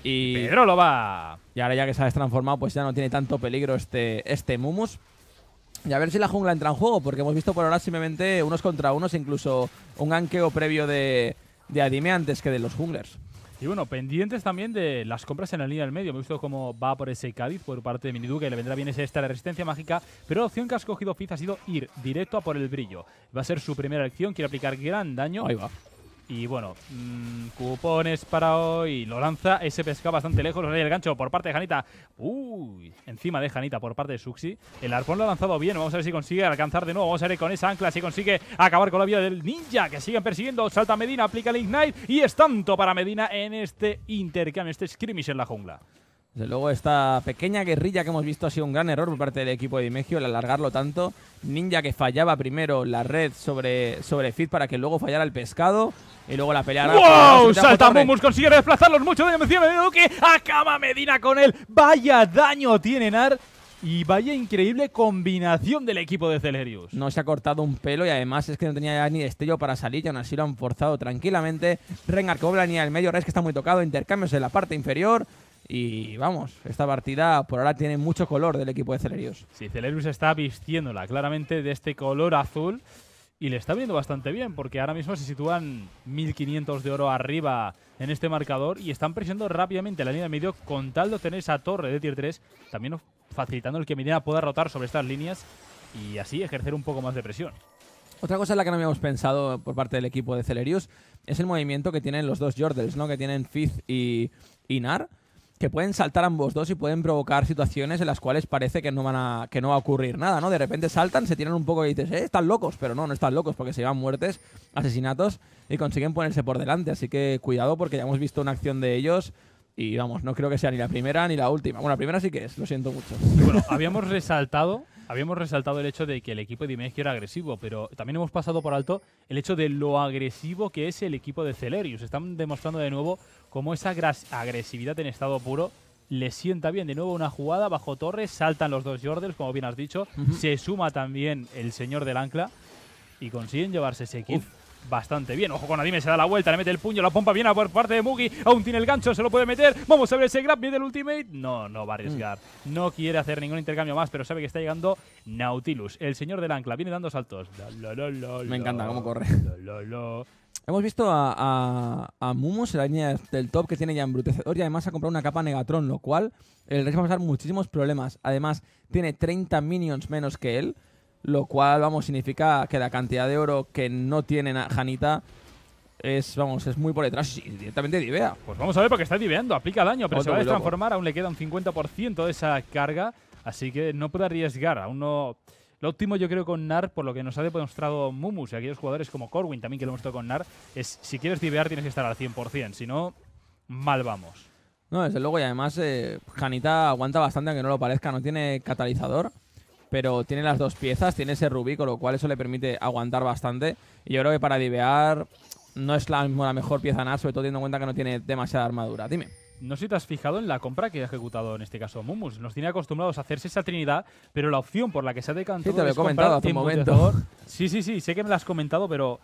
Y Pedrolo va. Y ahora ya que se ha transformado, pues ya no tiene tanto peligro este, este Mumus. Y a ver si la jungla entra en juego, porque hemos visto por ahora simplemente unos contra unos, incluso un anqueo previo de, de Adime antes que de los junglers. Y bueno, pendientes también de las compras en la línea del medio. Me visto cómo va por ese Cádiz por parte de Miniduke, le vendrá bien esa extra resistencia mágica. Pero la opción que ha escogido Fizz ha sido ir directo a por el brillo. Va a ser su primera elección, quiere aplicar gran daño. Ahí va. Y bueno, mm, cupones para hoy. Lo lanza ese pescado bastante lejos. Lo el gancho por parte de Janita. Uy, encima de Janita por parte de Suxi. El arpón lo ha lanzado bien. Vamos a ver si consigue alcanzar de nuevo. Vamos a ver con esa ancla si consigue acabar con la vida del ninja que siguen persiguiendo. Salta Medina, aplica el Ignite. Y es tanto para Medina en este intercambio, este skirmish en la jungla. Desde luego, esta pequeña guerrilla que hemos visto ha sido un gran error por parte del equipo de Dimegio el alargarlo tanto. Ninja que fallaba primero la red sobre, sobre fit para que luego fallara el pescado. Y luego la pelea. ¡Wow! Saltamumus consigue desplazarlos mucho. De Medina que acaba Medina con él. Vaya daño tiene Nar. Y vaya increíble combinación del equipo de Celerius. No se ha cortado un pelo y además es que no tenía ni destello para salir Ya aún así lo han forzado tranquilamente. Rengar cobra ni al medio, Res que está muy tocado, intercambios en la parte inferior. Y vamos, esta partida por ahora tiene mucho color del equipo de Celerius. Sí, Celerius está vistiéndola claramente de este color azul y le está viendo bastante bien porque ahora mismo se sitúan 1500 de oro arriba en este marcador y están presionando rápidamente la línea de medio con tal de obtener esa torre de tier 3, también facilitando el que Minera pueda rotar sobre estas líneas y así ejercer un poco más de presión. Otra cosa en la que no habíamos pensado por parte del equipo de Celerius es el movimiento que tienen los dos Jordels, ¿no? que tienen Fizz y, y que pueden saltar ambos dos y pueden provocar situaciones en las cuales parece que no van a que no va a ocurrir nada, ¿no? De repente saltan, se tiran un poco y dices, "Eh, están locos", pero no, no están locos porque se llevan muertes, asesinatos y consiguen ponerse por delante, así que cuidado porque ya hemos visto una acción de ellos y vamos, no creo que sea ni la primera ni la última. Bueno, la primera sí que es, lo siento mucho. bueno, habíamos resaltado habíamos resaltado el hecho de que el equipo de Dimash era agresivo, pero también hemos pasado por alto el hecho de lo agresivo que es el equipo de Celerius. Están demostrando de nuevo como esa agresividad en estado puro le sienta bien. De nuevo una jugada bajo Torres, saltan los dos Jordels, como bien has dicho. Se suma también el señor del ancla y consiguen llevarse ese kill. Bastante bien, ojo con Adime, se da la vuelta, le mete el puño, la pompa viene por parte de Mugi, aún tiene el gancho, se lo puede meter, vamos a ver ese grab viene el ultimate, no, no va a mm. arriesgar, no quiere hacer ningún intercambio más, pero sabe que está llegando Nautilus, el señor del ancla, viene dando saltos, me encanta cómo corre, Hemos visto a, a, en la línea del top que tiene ya embrutecedor y además ha comprado una capa Negatron, lo cual el Rex va a pasar muchísimos problemas. Además, tiene 30 minions menos que él, lo cual, vamos, significa que la cantidad de oro que no tiene Janita es, vamos, es muy por detrás y directamente divea. Pues vamos a ver porque está diveando, aplica daño, pero oh, se va a transformar, aún le queda un 50% de esa carga, así que no puede arriesgar, aún no... Lo óptimo yo creo con NAR, por lo que nos ha demostrado Mumus y aquellos jugadores como Corwin también que lo visto con NAR, es si quieres divear tienes que estar al 100%, si no, mal vamos. No, desde luego, y además eh, Janita aguanta bastante, aunque no lo parezca, no tiene catalizador, pero tiene las dos piezas, tiene ese rubí, con lo cual eso le permite aguantar bastante. Y yo creo que para divear no es la, la mejor pieza NAR, sobre todo teniendo en cuenta que no tiene demasiada armadura. Dime. No sé si te has fijado en la compra que ha ejecutado en este caso Mumus. Nos tiene acostumbrados a hacerse esa trinidad, pero la opción por la que se ha decantado sí, te lo comentado hace un momento. Sí, sí, sí, sé que me la has comentado, pero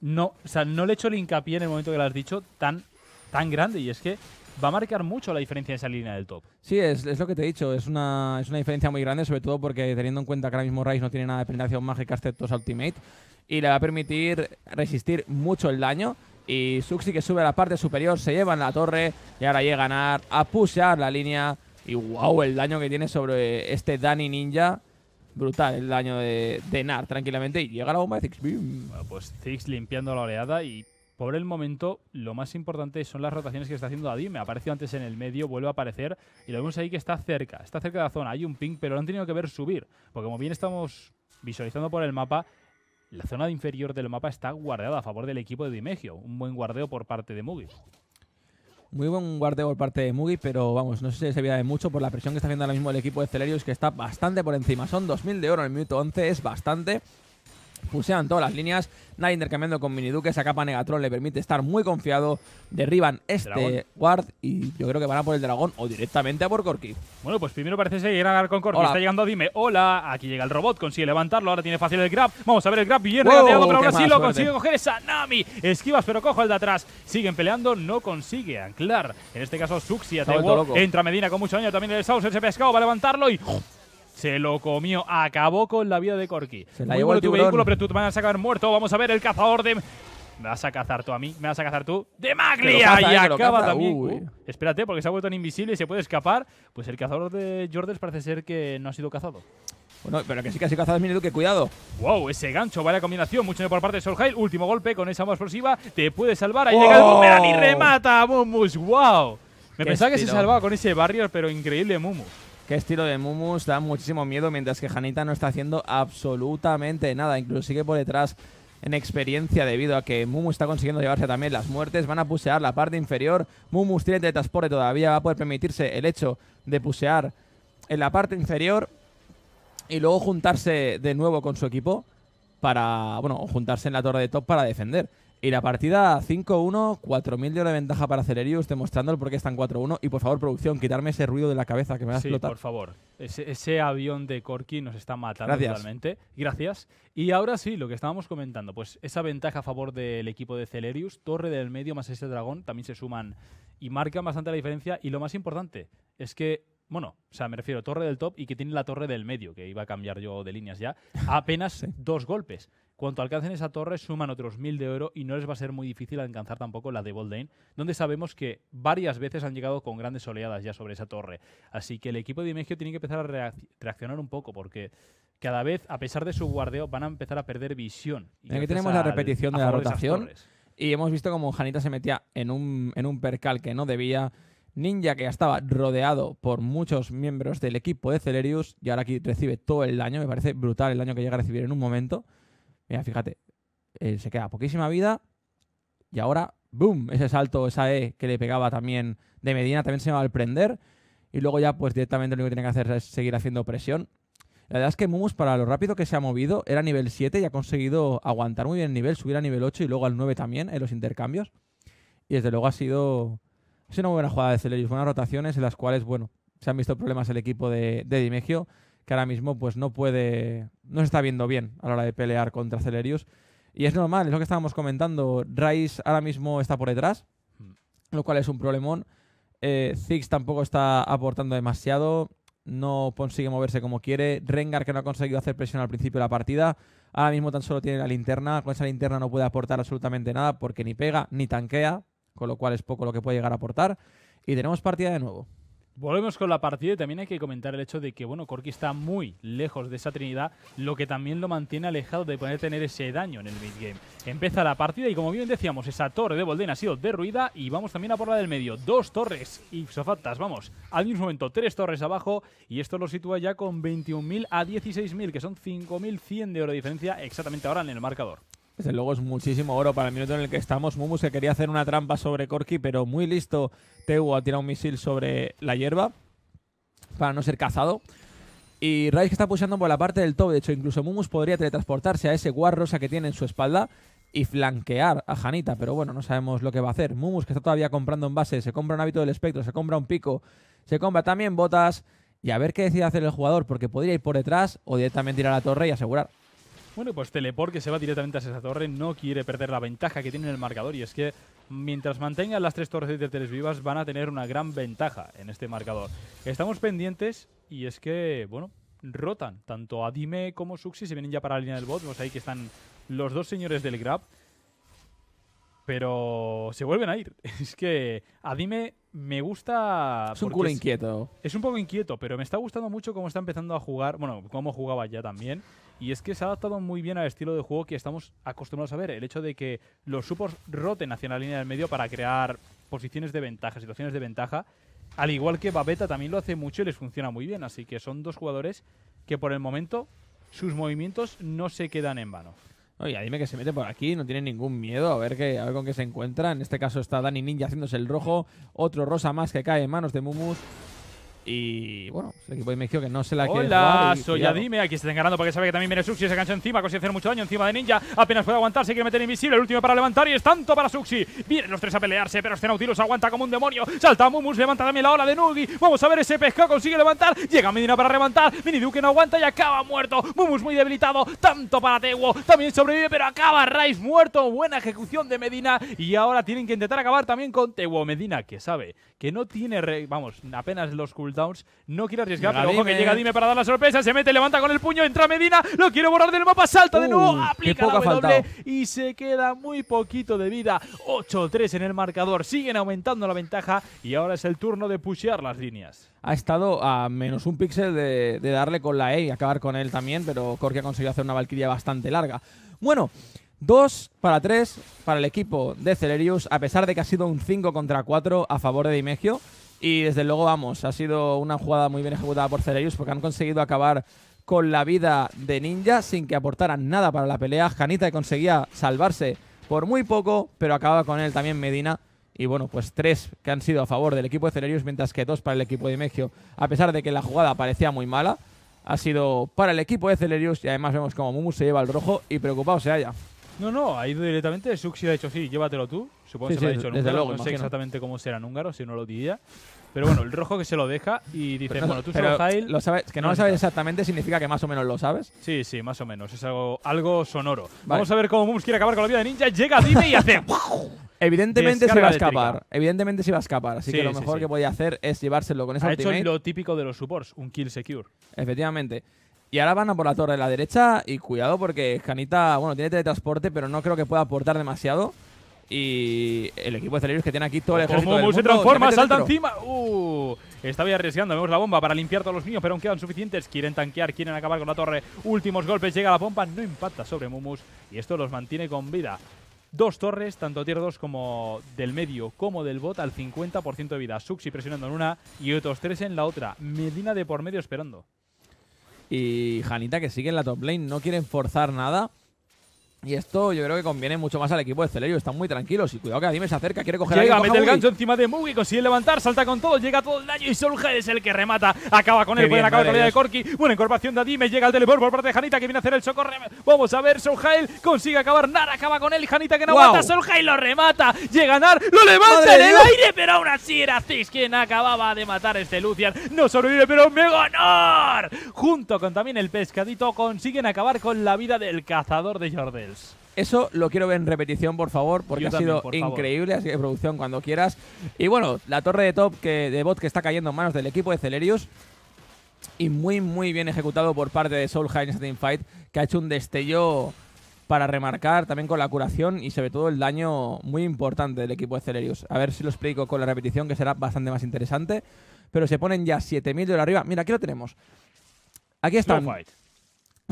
no, o sea, no le he hecho el hincapié en el momento que lo has dicho tan, tan grande. Y es que va a marcar mucho la diferencia en esa línea del top. Sí, es, es lo que te he dicho. Es una, es una diferencia muy grande, sobre todo porque teniendo en cuenta que ahora mismo Rice no tiene nada de penetración mágica excepto su ultimate. Y le va a permitir resistir mucho el daño y Suxi que sube a la parte superior, se lleva en la torre y ahora llega a ganar a pushear la línea y wow el daño que tiene sobre este Dani Ninja. Brutal el daño de, de Nar tranquilamente y llega la bomba de Ziggs. pues Ziggs limpiando la oleada y por el momento lo más importante son las rotaciones que está haciendo Adi. Me apareció antes en el medio, vuelve a aparecer y lo vemos ahí que está cerca, está cerca de la zona, hay un ping pero lo han tenido que ver subir porque como bien estamos visualizando por el mapa la zona inferior del mapa está guardada a favor del equipo de Dimegio. Un buen guardeo por parte de Mugi. Muy buen guardeo por parte de Mugi, pero vamos, no sé si servirá de mucho por la presión que está haciendo ahora mismo el equipo de Celerius, que está bastante por encima. Son 2.000 de oro en el minuto 11, es bastante. Pusean todas las líneas, nadie intercambiando con Miniduke, esa capa Negatron le permite estar muy confiado, derriban este guard y yo creo que van a por el dragón o directamente a por Corki. Bueno, pues primero parece a llegar con Corki, está llegando Dime, hola, aquí llega el robot, consigue levantarlo, ahora tiene fácil el grab, vamos a ver el grab, bien regateado, pero ahora sí lo consigue coger esa Nami, esquivas pero cojo el de atrás, siguen peleando, no consigue anclar, en este caso Suxia, entra Medina con mucho daño, también el Sauce, ese pescado va a levantarlo y... Se lo comió, acabó con la vida de Corky. Se la llevó el tu vehículo, pero tú te van a sacar muerto. Vamos a ver el cazador de me vas a cazar tú a mí, me vas a cazar tú. ¡De Maglia! y acaba también. Uh, espérate, porque se ha vuelto tan invisible y se puede escapar. Pues el cazador de Jordans parece ser que no ha sido cazado. Bueno, pero que sí que ha sido cazado es que cuidado. Wow, ese gancho, vaya combinación. Mucho por parte de Solheil. Último golpe con esa más explosiva. Te puede salvar. Ahí llega el oh. boomerang y remata. Mumus, wow. Me pensaba que se salvaba con ese barrier, pero increíble Mumus. Qué estilo de Mumus, da muchísimo miedo, mientras que Janita no está haciendo absolutamente nada. Incluso sigue por detrás en experiencia debido a que Mumus está consiguiendo llevarse también las muertes. Van a pusear la parte inferior. Mumus tiene de transporte todavía. Va a poder permitirse el hecho de pusear en la parte inferior y luego juntarse de nuevo con su equipo para, bueno, juntarse en la torre de top para defender. Y la partida 5-1, 4.000 de una ventaja para Celerius, demostrando el por qué están 4-1. Y por favor, producción, quitarme ese ruido de la cabeza que me va a sí, por favor. Ese, avión de Corky nos está matando realmente Gracias. Y ahora sí, lo que estábamos comentando, pues esa ventaja a favor del equipo de Celerius, torre del medio más ese dragón, también se suman y marcan bastante la diferencia. Y lo más importante es que bueno, o sea, me refiero a torre del top y que tiene la torre del medio, que iba a cambiar yo de líneas ya, apenas dos golpes. Cuanto alcancen esa torre, suman otros mil de oro y no les va a ser muy difícil alcanzar tampoco la de Boldane, donde sabemos que varias veces han llegado con grandes oleadas ya sobre esa torre. Así que el equipo de Dimegio tiene que empezar a reaccionar un poco, porque cada vez, a pesar de su guardeo, van a empezar a perder visión. Aquí tenemos la repetición de la rotación. y hemos visto como Janita se metía en un, en un percal que no debía. Ninja que ya estaba rodeado por muchos miembros del equipo de Celerius y ahora aquí recibe todo el daño. Me parece brutal el daño que llega a recibir en un momento. Mira, fíjate, eh, se queda poquísima vida y ahora, ¡boom! Ese salto, esa E que le pegaba también de Medina, también se va a prender. Y luego ya, pues directamente lo único que tiene que hacer es seguir haciendo presión. La verdad es que Mumus, para lo rápido que se ha movido, era nivel 7 y ha conseguido aguantar muy bien el nivel, subir a nivel 8 y luego al 9 también en los intercambios. Y desde luego ha sido, una buena jugada de Celerius, buenas rotaciones en las cuales, bueno, se han visto problemas el equipo de, de Dimegio que ahora mismo pues no puede, no se está viendo bien a la hora de pelear contra Celerius. Y es normal, es lo que estábamos comentando. Rice ahora mismo está por detrás, mm. lo cual es un problemón. Eh, Ziggs tampoco está aportando demasiado, no consigue moverse como quiere. Rengar, que no ha conseguido hacer presión al principio de la partida, ahora mismo tan solo tiene la linterna. Con esa linterna no puede aportar absolutamente nada porque ni pega ni tanquea, con lo cual es poco lo que puede llegar a aportar. Y tenemos partida de nuevo. Volvemos con la partida y también hay que comentar el hecho de que, bueno, Corki está muy lejos de esa trinidad, lo que también lo mantiene alejado de poder tener ese daño en el midgame. Empieza la partida y como bien decíamos, esa torre de Bolden ha sido derruida y vamos también a por la del medio. Dos torres y ipsofactas, vamos, al mismo momento tres torres abajo y esto lo sitúa ya con 21.000 a 16.000, que son 5.100 de oro de diferencia exactamente ahora en el marcador. Desde luego es muchísimo oro para el minuto en el que estamos. Mumus que quería hacer una trampa sobre Corky, pero muy listo. Teu ha tirado un misil sobre la hierba para no ser cazado. Y Raiz que está pulsando por la parte del top. De hecho, incluso Mumus podría teletransportarse a ese guar rosa que tiene en su espalda y flanquear a Janita. Pero bueno, no sabemos lo que va a hacer. Mumus que está todavía comprando en base. Se compra un hábito del espectro, se compra un pico, se compra también botas. Y a ver qué decide hacer el jugador, porque podría ir por detrás o directamente ir a la torre y asegurar. Bueno, pues Teleport que se va directamente a esa torre, no quiere perder la ventaja que tiene en el marcador y es que mientras mantengan las tres torres de teles vivas van a tener una gran ventaja en este marcador. Estamos pendientes y es que, bueno, rotan tanto Adime como Suxi, se vienen ya para la línea del bot, pues ahí que están los dos señores del grab, pero se vuelven a ir. Es que Adime me gusta... Es un culo inquieto. es un poco inquieto, pero me está gustando mucho cómo está empezando a jugar, bueno, cómo jugaba ya también. Y es que se ha adaptado muy bien al estilo de juego que estamos acostumbrados a ver. El hecho de que los supos roten hacia la línea del medio para crear posiciones de ventaja, situaciones de ventaja. Al igual que Babeta también lo hace mucho y les funciona muy bien. Así que son dos jugadores que por el momento sus movimientos no se quedan en vano. Oye, dime que se mete por aquí, no tiene ningún miedo, a ver, qué a ver con qué se encuentra. En este caso está Dani Ninja haciéndose el rojo, otro rosa más que cae en manos de Mumus. Y bueno, pues, el equipo de México que no se la queda. Hola, soy Adime. Aquí se está ganando porque sabe que también viene Suxi. Se cancha encima, consigue hacer mucho daño encima de Ninja. Apenas puede aguantarse, quiere meter invisible. El último para levantar y es tanto para Suxi. Vienen los tres a pelearse, pero este Nautilus aguanta como un demonio. Salta Mumus, levanta también la ola de Nugi. Vamos a ver ese pescado, consigue levantar. Llega Medina para levantar. Mini Duke no aguanta y acaba muerto. Mumus muy debilitado, tanto para Teguo. También sobrevive, pero acaba Rice muerto. Buena ejecución de Medina. Y ahora tienen que intentar acabar también con Teguo. Medina, que sabe que no tiene. Re... Vamos, apenas los no quiere arriesgar, pero ojo que llega Dime para dar la sorpresa. Se mete, levanta con el puño, entra Medina, lo quiere borrar del mapa, salta de nuevo, aplica la W y se queda muy poquito de vida. 8-3 en el marcador. Siguen aumentando la ventaja y ahora es el turno de pushear las líneas. Ha estado a menos un píxel de, darle con la E y acabar con él también, pero Corki ha conseguido hacer una valquiria bastante larga. Bueno, 2 para 3 para el equipo de Celerius, a pesar de que ha sido un 5 contra 4 a favor de Dimegio. Y desde luego, vamos, ha sido una jugada muy bien ejecutada por Celerius porque han conseguido acabar con la vida de Ninja sin que aportaran nada para la pelea. Janita conseguía salvarse por muy poco, pero acababa con él también Medina. Y bueno, pues tres que han sido a favor del equipo de Celerius, mientras que dos para el equipo de Imegio a pesar de que la jugada parecía muy mala. Ha sido para el equipo de Celerius y además vemos como Mumu se lleva el rojo y preocupado se halla. No, no, ha ido directamente Suxi ha dicho, sí, llévatelo tú. Supongo que se ha dicho en húngaro. no sé exactamente cómo será en húngaro, si no lo diría. Pero bueno, el rojo que se lo deja y dice, pues bueno, tú lo sabes, Que no, lo sabes exactamente significa que más o menos lo sabes. Sí, sí, más o menos. Es algo, algo sonoro. Vamos a ver cómo Mums quiere acabar con la vida de Ninja. Llega Dime y hace... Evidentemente se va a escapar. Evidentemente se va a escapar. Así que lo mejor que podía hacer es llevárselo con esa ha hecho lo típico de los supports, un kill secure. Efectivamente. Y ahora van a por la torre de la derecha y cuidado porque Canita, bueno, tiene teletransporte, pero no creo que pueda aportar demasiado. Y el equipo de Celerius que tiene aquí todo el ejército se transforma, salta encima. Uh, estaba arriesgando, vemos la bomba para limpiar todos los niños, pero aún quedan suficientes. Quieren tanquear, quieren acabar con la torre. Últimos golpes, llega la bomba, no impacta sobre Mumus y esto los mantiene con vida. Dos torres, tanto tier 2 como del medio, como del bot, al 50% de vida. Suxi presionando en una y otros tres en la otra. Medina de por medio esperando y Janita que sigue en la top lane. No quieren forzar nada. Y esto yo creo que conviene mucho más al equipo de Celerio. Están muy tranquilos y cuidado que Adime se acerca, quiere coger Llega, mete el gancho encima de Mugi, consigue levantar, salta con todo, llega todo el daño y Soljael es el que remata. Acaba con él, Puede acaba con la de Corki. Buena incorporación de Adime, llega el teleport por parte de Janita que viene a hacer el socorro. Vamos a ver, Soljael consigue acabar. Nar acaba con él, Janita que no aguanta, Soljael lo remata. Llega Nar, lo levanta en el aire, pero aún así era Cis quien acababa de matar a este Lucian. No sobrevive, pero Megonor. Junto con también el pescadito consiguen acabar con la vida del cazador de Jordel. Eso lo quiero ver en repetición, por favor, porque ha sido increíble, así que producción cuando quieras. Y bueno, la torre de top que, de bot que está cayendo en manos del equipo de Celerius. Y muy, muy bien ejecutado por parte de Soul en Team Fight que ha hecho un destello para remarcar también con la curación y sobre todo el daño muy importante del equipo de Celerius. A ver si lo explico con la repetición, que será bastante más interesante. Pero se ponen ya 7.000 de arriba. Mira, aquí lo tenemos. Aquí están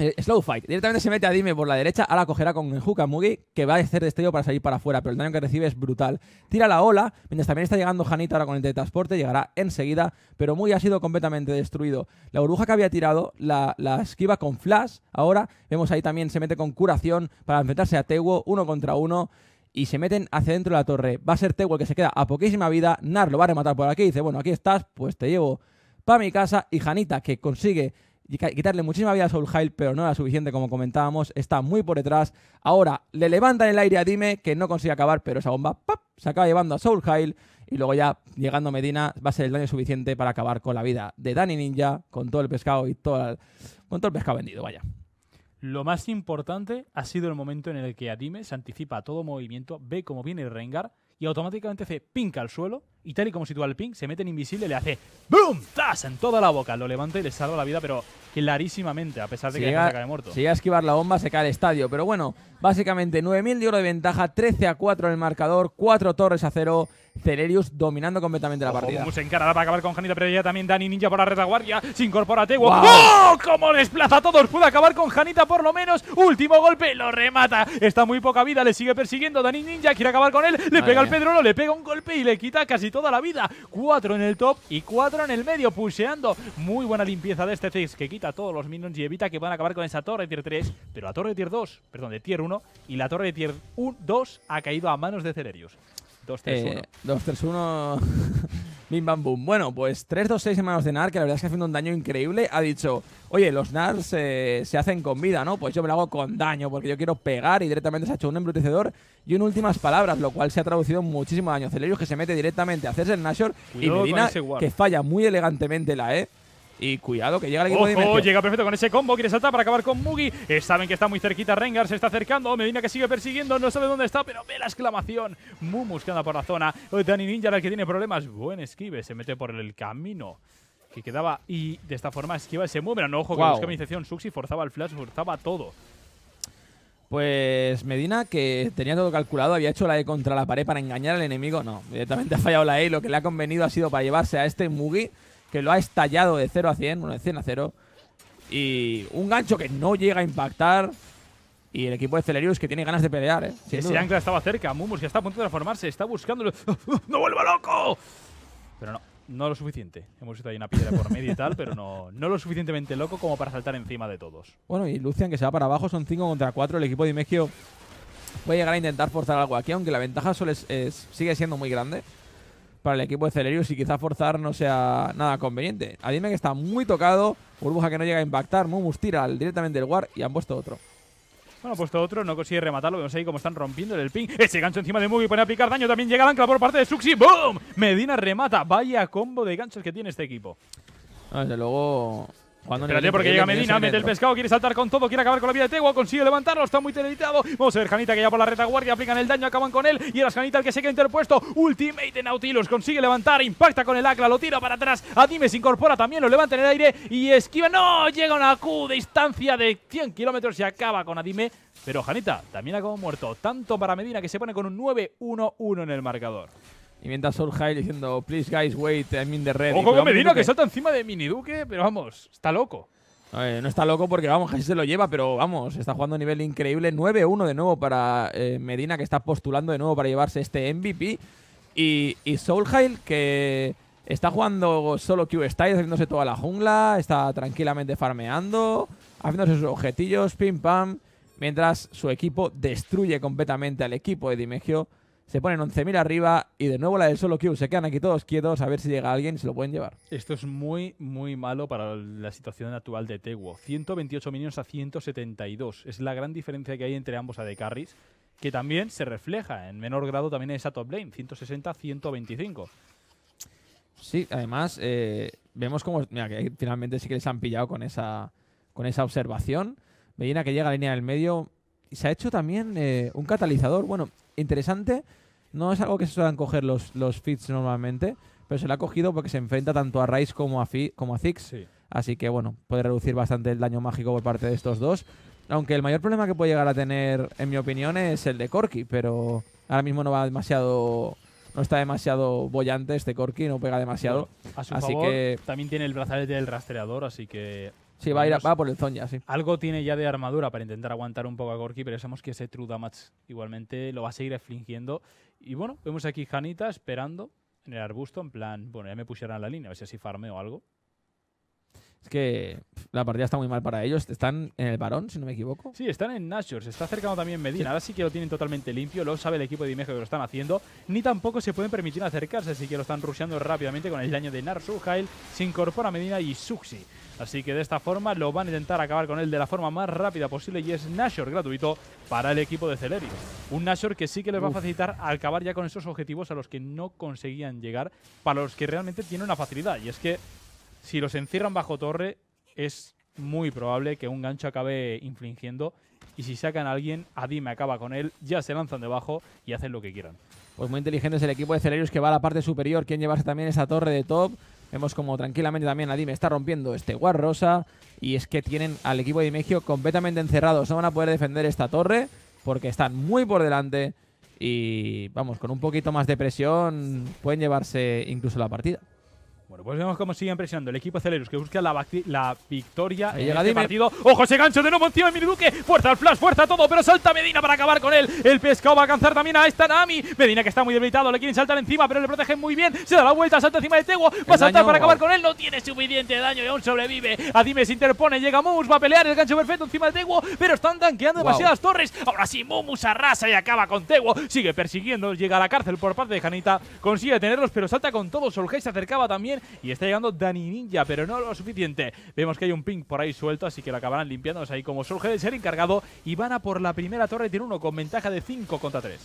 eh, Slow Fight. Directamente se mete a Dime por la derecha, ahora cogerá con Mugi, que va a hacer destello para salir para afuera, pero el daño que recibe es brutal. Tira la ola, mientras también está llegando Janita ahora con el teletransporte, llegará enseguida, pero Mugi ha sido completamente destruido. La burbuja que había tirado la, esquiva con Flash, ahora vemos ahí también se mete con curación para enfrentarse a Teguo uno contra uno. Y se meten hacia dentro de la torre. Va a ser Tewo el que se queda a poquísima vida. Nar lo va a rematar por aquí. Dice, bueno, aquí estás, pues te llevo para mi casa. Y Janita, que consigue quitarle muchísima vida a Soulhail, pero no era suficiente, como comentábamos. Está muy por detrás. Ahora le levantan el aire a Dime, que no consigue acabar, pero esa bomba ¡pap! se acaba llevando a Soul Soulhail. Y luego ya, llegando Medina, va a ser el daño suficiente para acabar con la vida de Danny Ninja, con todo el pescado y todo con todo el pescado vendido, vaya. Lo más importante ha sido el momento en el que Dime se anticipa a todo movimiento, ve cómo viene el Rengar y automáticamente se pinca al suelo y tal y como sitúa el ping, se mete en invisible, le hace ¡Boom! ¡Tas! En toda la boca. Lo levanta y le salva la vida, pero clarísimamente, a pesar de que llega, se cae muerto. Si llega a esquivar la bomba, se cae el estadio. Pero bueno, básicamente 9.000 de oro de ventaja, 13 a 4 en el marcador, 4 torres a 0. Celerius dominando completamente la partida. Se encarada para acabar con Janita, pero ya también Dani Ninja por la retaguardia. Se incorpora Tewo. ¡Oh! ¡Cómo desplaza a todos! Pudo acabar con Janita por lo menos. Último golpe, lo remata. Está muy poca vida, le sigue persiguiendo Dani Ninja. Quiere acabar con él, le pega al Pedrolo, le pega un golpe y le quita casi toda la vida. 4 en el top y 4 en el medio, pusheando. Muy buena limpieza de este Ziggs que quita todos los minions y evita que van a acabar con esa torre tier 3. Pero la torre tier 2, perdón, de tier 1 y la torre de tier 1, 2 ha caído a manos de Celerius. 2-3-1. 2-3-1. Eh, Bim Bam Boom. Bueno, pues 3-2-6 en manos de Nar, que la verdad es que haciendo un daño increíble. Ha dicho, oye, los Nars se hacen con vida, ¿no? Pues yo me lo hago con daño, porque yo quiero pegar y directamente se ha hecho un embrutecedor y un últimas palabras, lo cual se ha traducido en muchísimo daño. Celerius que se mete directamente a hacerse el Nashor y Medina que falla muy elegantemente la E. Y cuidado que llega el equipo llega perfecto con ese combo. Quiere saltar para acabar con Mugi. Eh, saben que está muy cerquita Rengar. Se está acercando. Medina que sigue persiguiendo. No sabe dónde está, pero ve la exclamación. Mumus que anda por la zona. Eh, Dani Ninja, el que tiene problemas. Buen esquive. Se mete por el camino que quedaba. Y de esta forma esquiva ese mueve. Pero no, ojo, wow. que la Suxi forzaba el flash, forzaba todo. Pues Medina, que tenía todo calculado, había hecho la E contra la pared para engañar al enemigo. No, directamente ha fallado la E lo que le ha convenido ha sido para llevarse a este Mugi que lo ha estallado de 0 a 100, bueno, de 100 a 0. Y un gancho que no llega a impactar. Y el equipo de Celerius que tiene ganas de pelear, ¿eh? ese ancla estaba cerca, Mumus ya está a punto de transformarse, está buscándolo. ¡Uh, uh, ¡No vuelva loco! Pero no, no lo suficiente. Hemos visto ahí una piedra por medio y tal, pero no, no lo suficientemente loco como para saltar encima de todos. Bueno, y Lucian que se va para abajo, son 5 contra 4. El equipo de Imegio puede llegar a intentar forzar algo aquí, aunque la ventaja solo sigue siendo muy grande para el equipo de Celerius y quizá forzar no sea nada conveniente. Adime que está muy tocado, Burbuja que no llega a impactar, Mumus tira directamente el guard y han puesto otro. Bueno, ha puesto otro, no consigue rematarlo. Vemos ahí cómo están rompiendo el ping. Ese gancho encima de y pone a aplicar daño. También llega el ancla por parte de Suxi. ¡Boom! Medina remata. Vaya combo de ganchos que tiene este equipo. Desde luego, Espérate porque llega Medina, mete el pescado, quiere saltar con todo, quiere acabar con la vida de Tegua, consigue levantarlo, está muy televisado. Vamos a ver, Janita que ya por la retaguardia aplican el daño, acaban con él. Y era Janita el que se queda interpuesto. Ultimate Nautilus, consigue levantar, impacta con el Acla, lo tira para atrás. Adime se incorpora también, lo levanta en el aire y esquiva. No, llega una Q de distancia de 100 kilómetros y acaba con Adime. Pero Janita también ha como muerto, tanto para Medina que se pone con un 9-1-1 en el marcador. Y mientras Solheim diciendo, please guys, wait, I'm in the red. Ojo que Medina, que salta encima de Mini Duque, pero vamos, está loco. no está loco porque vamos, casi se lo lleva, pero vamos, está jugando a nivel increíble. 9-1 de nuevo para eh, Medina, que está postulando de nuevo para llevarse este MVP. Y, y que está jugando solo Q-Style, haciéndose toda la jungla, está tranquilamente farmeando, haciéndose sus objetillos, pim pam, mientras su equipo destruye completamente al equipo de Dimegio se ponen 11.000 arriba y de nuevo la del solo queue. Se quedan aquí todos quietos a ver si llega alguien y se lo pueden llevar. Esto es muy, muy malo para la situación actual de Teguo. 128 minions a 172. Es la gran diferencia que hay entre ambos AD carries, que también se refleja en menor grado también en esa top lane, 160 125. Sí, además eh, vemos como mira, que finalmente sí que les han pillado con esa, con esa observación. Medina que llega a la línea del medio, Y se ha hecho también eh, un catalizador, bueno, interesante no es algo que se suelen coger los, los fits normalmente, pero se lo ha cogido porque se enfrenta tanto a Rice como a, Fi, como a Ziggs. Así que bueno, puede reducir bastante el daño mágico por parte de estos dos. Aunque el mayor problema que puede llegar a tener, en mi opinión, es el de corky pero ahora mismo no va demasiado. No está demasiado bollante este corky no pega demasiado. así que. También tiene el brazalete del rastreador, así que. Sí, va, a ir a, por el zonja sí. Algo tiene ya de armadura para intentar aguantar un poco a corky pero sabemos que ese True Damage igualmente lo va a seguir infligiendo. Y bueno, vemos aquí Janita esperando en el arbusto, en plan, bueno, ya me pusieron a la línea, a ver si así farmeo algo. Es que la partida está muy mal para ellos. Están en el varón, si no me equivoco. Sí, están en Nashor. Se está acercando también Medina. Ahora sí que lo tienen totalmente limpio. Lo sabe el equipo de Dimejo que lo están haciendo. Ni tampoco se pueden permitir acercarse, así que lo están rusheando rápidamente con el daño de Narsuhail. Se incorpora Medina y Suxi. Así que de esta forma lo van a intentar acabar con él de la forma más rápida posible y es Nashor gratuito para el equipo de Celerius. Un Nashor que sí que les va a facilitar acabar ya con esos objetivos a los que no conseguían llegar, para los que realmente tiene una facilidad. Y es que si los encierran bajo torre es muy probable que un gancho acabe infligiendo y si sacan a alguien, Adime acaba con él, ya se lanzan debajo y hacen lo que quieran. Pues muy inteligente es el equipo de Celerius que va a la parte superior, quien llevarse también esa torre de top. Vemos como tranquilamente también Dime está rompiendo este Guarrosa. Rosa. Y es que tienen al equipo de Dimegio completamente encerrado No van a poder defender esta torre porque están muy por delante. Y vamos, con un poquito más de presión pueden llevarse incluso la partida. Bueno, pues vemos cómo sigue presionando el equipo Celeros que busca la, la victoria en este partido. ¡Ojo ese gancho de nuevo encima de Duque. ¡Fuerza al flash, fuerza todo! Pero salta Medina para acabar con él. El pescado va a alcanzar también a esta Nami. Medina que está muy debilitado, le quieren saltar encima, pero le protege muy bien. Se da la vuelta, salta encima de Tegu, Va a saltar para acabar con él. No tiene suficiente daño y aún sobrevive. A se interpone, llega Mumus, va a pelear el gancho perfecto encima de Tegu, pero están tanqueando demasiadas torres. Ahora sí, Mumus arrasa y acaba con Tegu. Sigue persiguiendo, llega a la cárcel por parte de Janita. Consigue tenerlos, pero salta con todo. Solge se acercaba también y está llegando Dani Ninja, pero no lo suficiente. Vemos que hay un ping por ahí suelto, así que lo acabarán limpiando ahí como surge de ser encargado. Y van a por la primera torre, tiene uno con ventaja de 5 contra 3.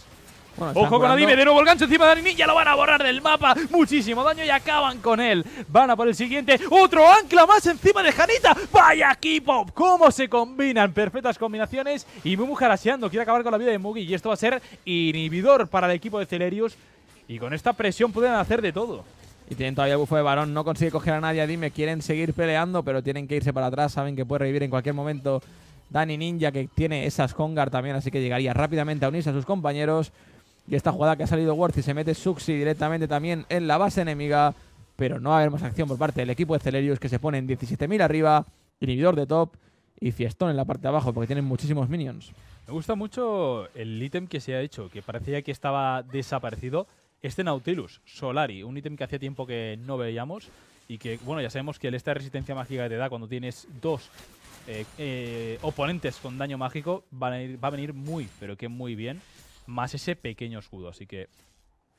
Ojo con Adime, de nuevo el gancho encima de Dani Ninja, lo van a borrar del mapa. Muchísimo daño y acaban con él. Van a por el siguiente. Otro ancla más encima de Janita. Vaya equipo cómo se combinan. Perfectas combinaciones. Y Mumu jaraseando, quiere acabar con la vida de Mugi. Y esto va a ser inhibidor para el equipo de Celerius. Y con esta presión pueden hacer de todo. Y tienen todavía el de varón. No consigue coger a nadie Dime. Quieren seguir peleando, pero tienen que irse para atrás. Saben que puede revivir en cualquier momento Dani Ninja, que tiene esas Congar también. Así que llegaría rápidamente a unirse a sus compañeros. Y esta jugada que ha salido y se mete Suxi directamente también en la base enemiga. Pero no va a haber más acción por parte del equipo de Celerius, que se pone en 17.000 arriba. Inhibidor de top y Fiestón en la parte de abajo, porque tienen muchísimos minions. Me gusta mucho el ítem que se ha hecho, que parecía que estaba desaparecido, este Nautilus, Solari, un ítem que hacía tiempo que no veíamos y que, bueno, ya sabemos que el esta resistencia mágica que te da cuando tienes dos eh, eh, oponentes con daño mágico va a, venir, muy, pero que muy bien, más ese pequeño escudo. Así que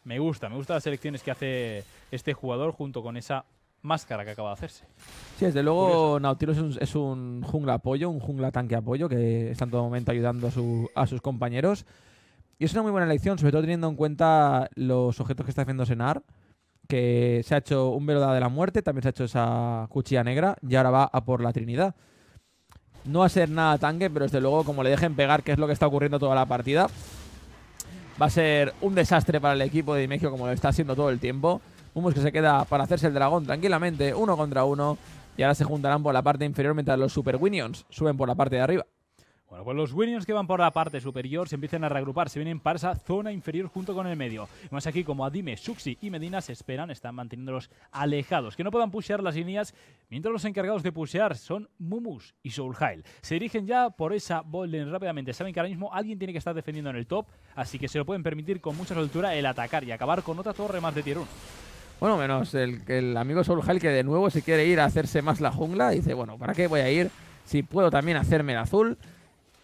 me gusta, me gustan las elecciones que hace este jugador junto con esa máscara que acaba de hacerse. Sí, desde luego Nautilus es un, jungla apoyo, un jungla tanque apoyo que está en todo momento ayudando a sus compañeros. Y es una muy buena elección, sobre todo teniendo en cuenta los objetos que está haciendo Senar, que se ha hecho un Velo de la muerte, también se ha hecho esa cuchilla negra y ahora va a por la Trinidad. No va a ser nada tanque, pero desde luego como le dejen pegar, que es lo que está ocurriendo toda la partida, va a ser un desastre para el equipo de Dimegio como lo está haciendo todo el tiempo. un que se queda para hacerse el dragón tranquilamente, uno contra uno, y ahora se juntarán por la parte inferior mientras los Super Winions suben por la parte de arriba. Bueno, pues los Williams que van por la parte superior se empiezan a reagrupar, se vienen para esa zona inferior junto con el medio. Más aquí como Adime, Suxi y Medina se esperan, están manteniéndolos alejados. Que no puedan pushear las líneas, mientras los encargados de pushear son Mumus y Soulhail. Se dirigen ya por esa Bolden rápidamente. Saben que ahora mismo alguien tiene que estar defendiendo en el top, así que se lo pueden permitir con mucha soltura el atacar y acabar con otra torre más de tier 1. Bueno, menos el, el amigo Soulhail que de nuevo se quiere ir a hacerse más la jungla. Dice, bueno, ¿para qué voy a ir si puedo también hacerme el azul?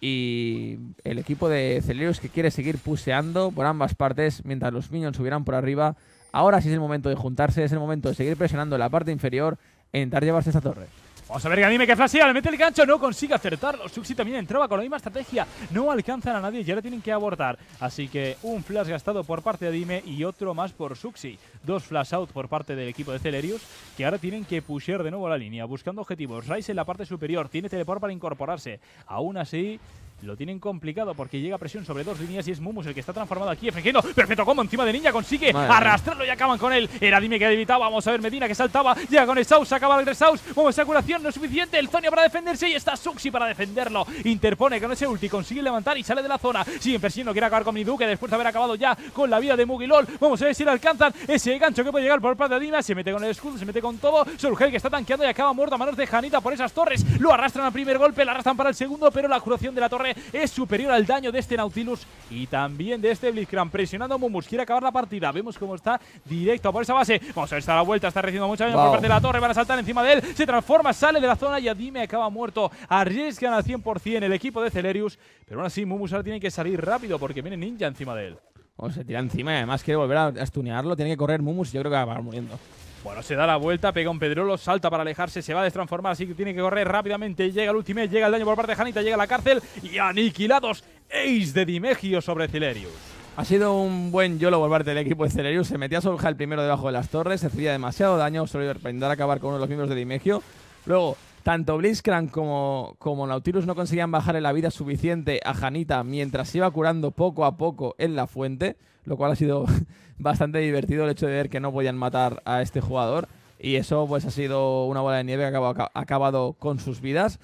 y el equipo de Celeros que quiere seguir puseando por ambas partes mientras los minions subieran por arriba. Ahora sí es el momento de juntarse, es el momento de seguir presionando la parte inferior e intentar llevarse esa torre. Vamos a ver que Adime que flashea, le mete el gancho, no consigue acertarlo. Suxi también entraba con la misma estrategia, no alcanzan a nadie y le tienen que abortar. Así que un flash gastado por parte de Dime y otro más por Suxi. Dos flash out por parte del equipo de Celerius, que ahora tienen que pusher de nuevo la línea, buscando objetivos. Rice en la parte superior, tiene teleport para incorporarse. Aún así, lo tienen complicado porque llega presión sobre dos líneas y es Mumus el que está transformado aquí, fingiendo perfecto Como encima de Niña, consigue arrastrarlo y acaban con él. Era Dime que evitaba, vamos a ver Medina que saltaba, llega con el Saus, acaba el Saus, vamos a curación, no es suficiente, el Zonia para defenderse y está Suxi para defenderlo. Interpone con ese ulti, consigue levantar y sale de la zona. Sigue persiguiendo, quiere acabar con mi duque después de haber acabado ya con la vida de Mugilol, vamos a ver si le alcanzan ese gancho que puede llegar por parte de Dina, se mete con el escudo, se mete con todo, Surgel que está tanqueando y acaba muerto a manos de Janita por esas torres, lo arrastran al primer golpe, lo arrastran para el segundo, pero la curación de la torre es superior al daño de este Nautilus y también de este Blitzcrank. Presionando a Mumus, quiere acabar la partida. Vemos cómo está directo por esa base. Vamos a ver, está la vuelta, está recibiendo mucha daño por parte de la torre. Van a saltar encima de él, se transforma, sale de la zona y Dime acaba muerto. Arriesgan al 100% el equipo de Celerius, pero aún así Mumus ahora tiene que salir rápido porque viene Ninja encima de él. O se tira encima y además quiere volver a estunearlo. Tiene que correr Mumus yo creo que va a acabar muriendo. Bueno, se da la vuelta, pega un Pedrolo, salta para alejarse, se va a destransformar, así que tiene que correr rápidamente. Llega el último, llega el daño por parte de Janita, llega a la cárcel y aniquilados. Ace de Dimegio sobre Celerius. Ha sido un buen YOLO por parte del equipo de Celerius. Se metía soltar el primero debajo de las torres, se hacía demasiado daño a intentar acabar con uno de los miembros de Dimegio. Luego, tanto Blitzcrank como, como Nautilus no conseguían en la vida suficiente a Janita mientras iba curando poco a poco en la fuente lo cual ha sido bastante divertido el hecho de ver que no podían matar a este jugador. Y eso pues ha sido una bola de nieve que ha acabado con sus vidas.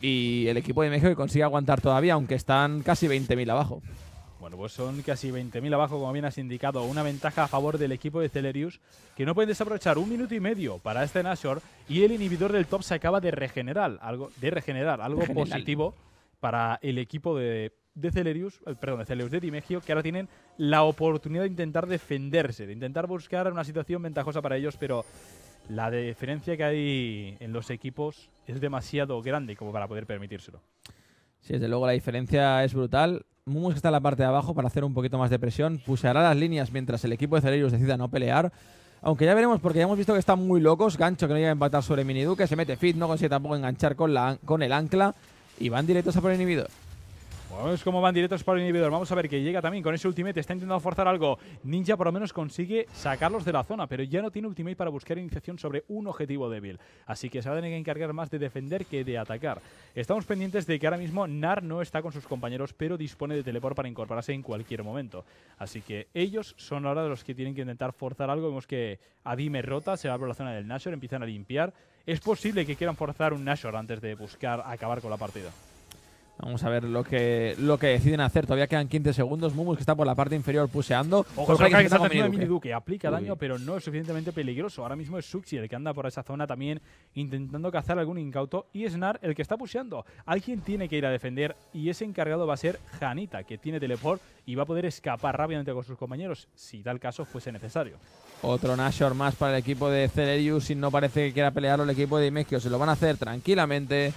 Y el equipo de México que consigue aguantar todavía, aunque están casi 20.000 abajo. Bueno, pues son casi 20.000 abajo, como bien has indicado. Una ventaja a favor del equipo de Celerius, que no pueden desaprovechar un minuto y medio para este Nashor. Y el inhibidor del top se acaba de regenerar, algo, de regenerar, algo positivo para el equipo de de Celerius, eh, perdón, de Celerius de Dimegio, que ahora tienen la oportunidad de intentar defenderse, de intentar buscar una situación ventajosa para ellos, pero la diferencia que hay en los equipos es demasiado grande como para poder permitírselo. Sí, desde luego la diferencia es brutal. Mumus está en la parte de abajo para hacer un poquito más de presión, Puseará las líneas mientras el equipo de Celerius decida no pelear. Aunque ya veremos, porque ya hemos visto que están muy locos. Gancho que no llega a empatar sobre Miniduke se mete fit, no consigue tampoco enganchar con, la, con el ancla y van directos a por el inhibidor. Vamos cómo van directos para el inhibidor. Vamos a ver que llega también con ese ultimate. Está intentando forzar algo. Ninja por lo menos consigue sacarlos de la zona, pero ya no tiene ultimate para buscar iniciación sobre un objetivo débil. Así que se va a tener que encargar más de defender que de atacar. Estamos pendientes de que ahora mismo Nar no está con sus compañeros, pero dispone de teleport para incorporarse en cualquier momento. Así que ellos son ahora los que tienen que intentar forzar algo. Vemos que Adime rota, se va por la zona del Nashor, empiezan a limpiar. Es posible que quieran forzar un Nashor antes de buscar acabar con la partida. Vamos a ver lo que, lo que deciden hacer. Todavía quedan 15 segundos. Mumus que está por la parte inferior puseando. Ojo, que, está Aplica daño, pero no es suficientemente peligroso. Ahora mismo es Suxi el que anda por esa zona también intentando cazar algún incauto. Y Snar el que está puseando. Alguien tiene que ir a defender y ese encargado va a ser Janita, que tiene teleport y va a poder escapar rápidamente con sus compañeros si tal caso fuese necesario. Otro Nashor más para el equipo de Celerius. Y no parece que quiera pelearlo el equipo de Imekio, se lo van a hacer tranquilamente.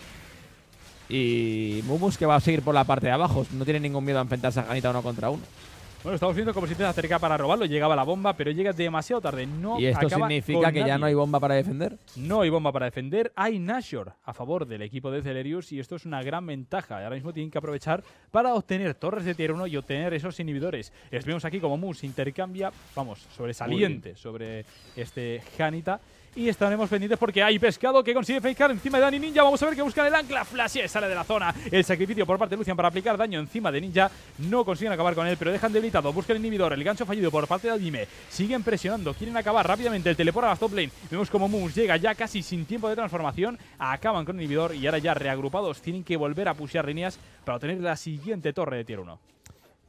Y Mumus que va a seguir por la parte de abajo. No tiene ningún miedo a enfrentarse a Janita uno contra uno. Bueno, estamos viendo como si te acerca para robarlo. Llegaba la bomba, pero llega demasiado tarde. No y esto significa que ya no hay bomba para defender. No hay bomba para defender. Hay Nashor a favor del equipo de Celerius y esto es una gran ventaja. Ahora mismo tienen que aprovechar para obtener torres de tier 1 y obtener esos inhibidores. Les vemos aquí como Moose intercambia, vamos, sobresaliente sobre este Janita y estaremos pendientes porque hay pescado que consigue fakear encima de Dani Ninja. Vamos a ver que buscan el ancla. Flash eh, sale de la zona. El sacrificio por parte de Lucian para aplicar daño encima de Ninja. No consiguen acabar con él, pero dejan debilitado. Buscan el inhibidor. El gancho fallido por parte de Adime. Siguen presionando. Quieren acabar rápidamente el teleport a la top lane. Vemos como Moose llega ya casi sin tiempo de transformación. Acaban con el inhibidor y ahora ya reagrupados tienen que volver a pushear líneas para obtener la siguiente torre de tier 1.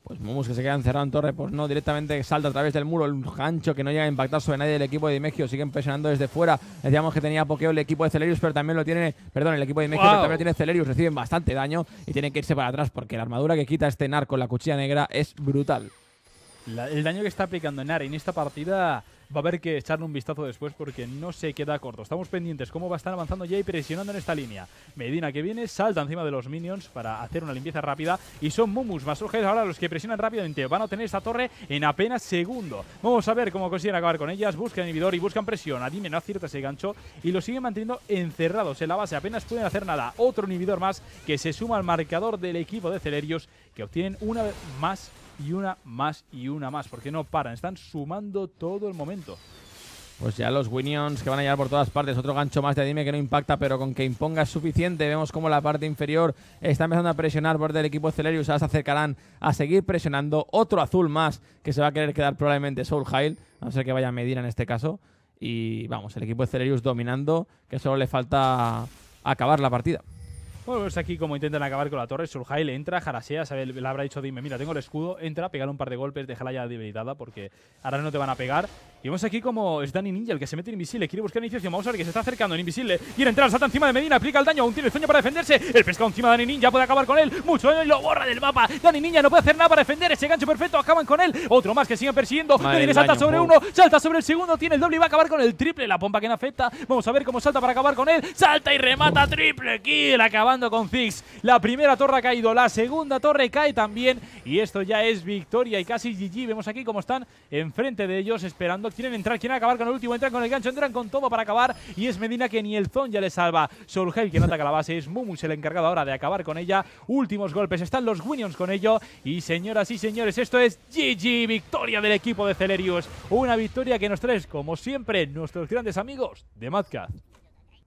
Pues Mumus, que se queda encerrado en torre, pues no, directamente salta a través del muro, el gancho que no llega a impactar sobre nadie del equipo de Dimegio, siguen presionando desde fuera. Decíamos que tenía pokeo el equipo de Celerius, pero también lo tiene, perdón, el equipo de Dimegio, también lo tiene Celerius, reciben bastante daño y tienen que irse para atrás porque la armadura que quita este Nar con la cuchilla negra es brutal. el daño que está aplicando Nar en esta partida va a haber que echarle un vistazo después porque no se queda corto. Estamos pendientes cómo va a estar avanzando Jay presionando en esta línea. Medina que viene, salta encima de los minions para hacer una limpieza rápida y son Mumus más ahora los que presionan rápidamente. Van a tener esta torre en apenas segundo. Vamos a ver cómo consiguen acabar con ellas. Buscan inhibidor y buscan presión. Adime no acierta ese gancho y lo siguen manteniendo encerrados en la base. Apenas pueden hacer nada. Otro inhibidor más que se suma al marcador del equipo de Celerios que obtienen una vez más y una más y una más, porque no paran, están sumando todo el momento. Pues ya los Winions que van a llegar por todas partes. Otro gancho más de Dime que no impacta, pero con que imponga es suficiente. Vemos como la parte inferior está empezando a presionar por del equipo Celerius. se acercarán a seguir presionando. Otro azul más que se va a querer quedar probablemente Soul Heil. a no ser que vaya a medir en este caso. Y vamos, el equipo de Celerius dominando, que solo le falta acabar la partida. Bueno, aquí como intentan acabar con la torre, Surjail le entra, jarasea, sabe, le habrá dicho Dime, mira, tengo el escudo, entra, pegar un par de golpes, déjala ya debilitada porque ahora no te van a pegar. Y vemos aquí como es Dani Ninja el que se mete invisible, quiere buscar iniciación, vamos a ver que se está acercando en invisible, quiere entrar, salta encima de Medina, aplica el daño, un tiro sueño para defenderse, el pescado encima de Danny Ninja puede acabar con él, mucho daño y lo borra del mapa, Dani Ninja no puede hacer nada para defender, ese gancho perfecto, acaban con él, otro más que siguen persiguiendo, Medina salta sobre uno, salta sobre el segundo, tiene el doble y va a acabar con el triple, la pompa que no afecta, vamos a ver cómo salta para acabar con él, salta y remata triple kill, acaba con Fix. La primera torre ha caído, la segunda torre cae también y esto ya es victoria y casi GG. Vemos aquí cómo están enfrente de ellos esperando. Quieren entrar, quieren acabar con el último, entran con el gancho, entran con todo para acabar y es Medina que ni el Zon ya le salva. Solheim quien ataca la base, es Mumus el encargado ahora de acabar con ella. Últimos golpes, están los Winions con ello y señoras y señores, esto es GG, victoria del equipo de Celerius. Una victoria que nos trae, como siempre, nuestros grandes amigos de Madcast.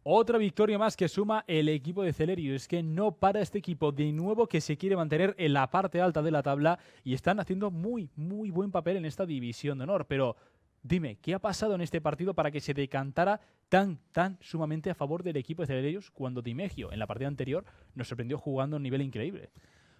Otra victoria más que suma el equipo de Celerius. Es que no para este equipo de nuevo que se quiere mantener en la parte alta de la tabla y están haciendo muy, muy buen papel en esta división de honor. Pero dime, ¿qué ha pasado en este partido para que se decantara tan, tan sumamente a favor del equipo de Celerius cuando Dimegio en la partida anterior nos sorprendió jugando a un nivel increíble?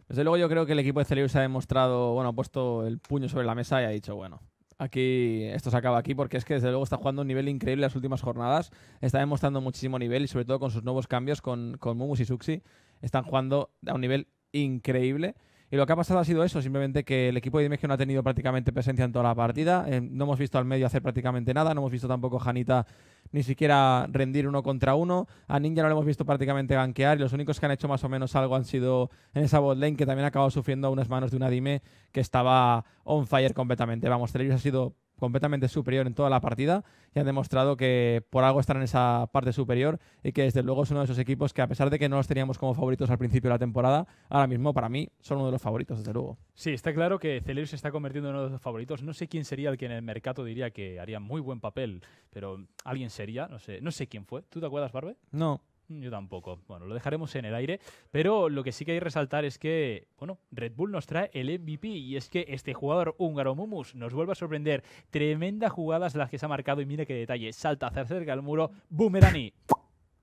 Desde luego yo creo que el equipo de Celerius ha demostrado, bueno, ha puesto el puño sobre la mesa y ha dicho, bueno, Aquí, esto se acaba aquí porque es que desde luego está jugando un nivel increíble las últimas jornadas. Está demostrando muchísimo nivel y sobre todo con sus nuevos cambios con, con Mumus y Suxi. Están jugando a un nivel increíble. Y lo que ha pasado ha sido eso, simplemente que el equipo de que no ha tenido prácticamente presencia en toda la partida. Eh, no hemos visto al medio hacer prácticamente nada, no hemos visto tampoco a Janita ni siquiera rendir uno contra uno. A Ninja no lo hemos visto prácticamente ganquear y los únicos que han hecho más o menos algo han sido en esa botlane, que también ha acabado sufriendo unas manos de una Dime que estaba on fire completamente. Vamos, Telerius ha sido completamente superior en toda la partida y han demostrado que por algo están en esa parte superior y que desde luego es uno de esos equipos que a pesar de que no los teníamos como favoritos al principio de la temporada, ahora mismo para mí son uno de los favoritos, desde luego. Sí, está claro que Celerius se está convirtiendo en uno de los favoritos. No sé quién sería el que en el mercado diría que haría muy buen papel, pero alguien sería, no sé, no sé quién fue. ¿Tú te acuerdas, Barbe? No. Yo tampoco. Bueno, lo dejaremos en el aire. Pero lo que sí que hay que resaltar es que, bueno, Red Bull nos trae el MVP. Y es que este jugador húngaro, Mumus, nos vuelve a sorprender. Tremendas jugadas las que se ha marcado. Y mire qué detalle. Salta, hacia cerca al muro. Boomerani.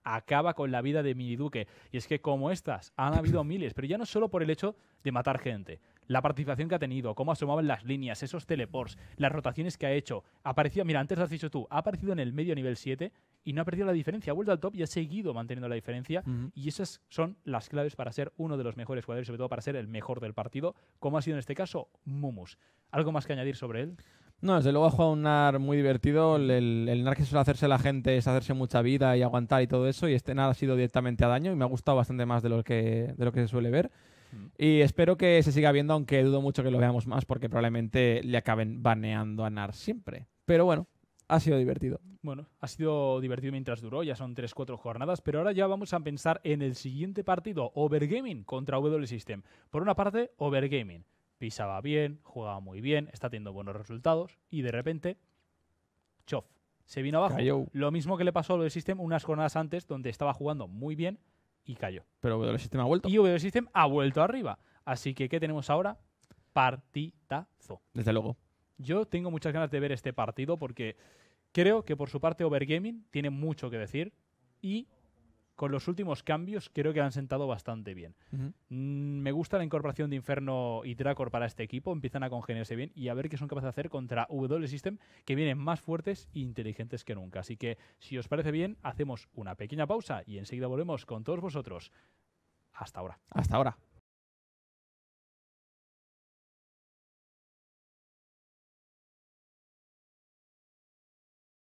acaba con la vida de Miniduque. Y es que como estas, han habido miles, pero ya no solo por el hecho de matar gente. La participación que ha tenido, cómo asomaban las líneas, esos teleports, las rotaciones que ha hecho. aparecido mira, antes lo has dicho tú, ha aparecido en el medio nivel 7 y no ha perdido la diferencia. Ha vuelto al top y ha seguido manteniendo la diferencia. Y esas son las claves para ser uno de los mejores jugadores, sobre todo para ser el mejor del partido, como ha sido en este caso Mumus. ¿Algo más que añadir sobre él? No, desde luego ha jugado un NAR muy divertido. El, NAR que suele hacerse la gente es hacerse mucha vida y aguantar y todo eso. Y este NAR ha sido directamente a daño y me ha gustado bastante más de lo que, de lo que se suele ver. Mm. Y espero que se siga viendo, aunque dudo mucho que lo veamos más porque probablemente le acaben baneando a NAR siempre. Pero bueno, ha sido divertido. Bueno, ha sido divertido mientras duró, ya son 3-4 jornadas, pero ahora ya vamos a pensar en el siguiente partido, Overgaming contra W System. Por una parte, Overgaming. Pisaba bien, jugaba muy bien, está teniendo buenos resultados y de repente, chof, se vino abajo. Lo mismo que le pasó a W System unas jornadas antes, donde estaba jugando muy bien y cayó. Pero W System ha vuelto. Y W System ha vuelto arriba. Así que, ¿qué tenemos ahora? Partidazo. Desde luego. Yo tengo muchas ganas de ver este partido porque creo que por su parte Overgaming tiene mucho que decir y con los últimos cambios creo que han sentado bastante bien. Mm, me gusta la incorporación de Inferno y Dracor para este equipo, empiezan a congeniarse bien y a ver qué son capaces de hacer contra W System, que vienen más fuertes e inteligentes que nunca. Así que, si os parece bien, hacemos una pequeña pausa y enseguida volvemos con todos vosotros. Hasta ahora. Hasta ahora.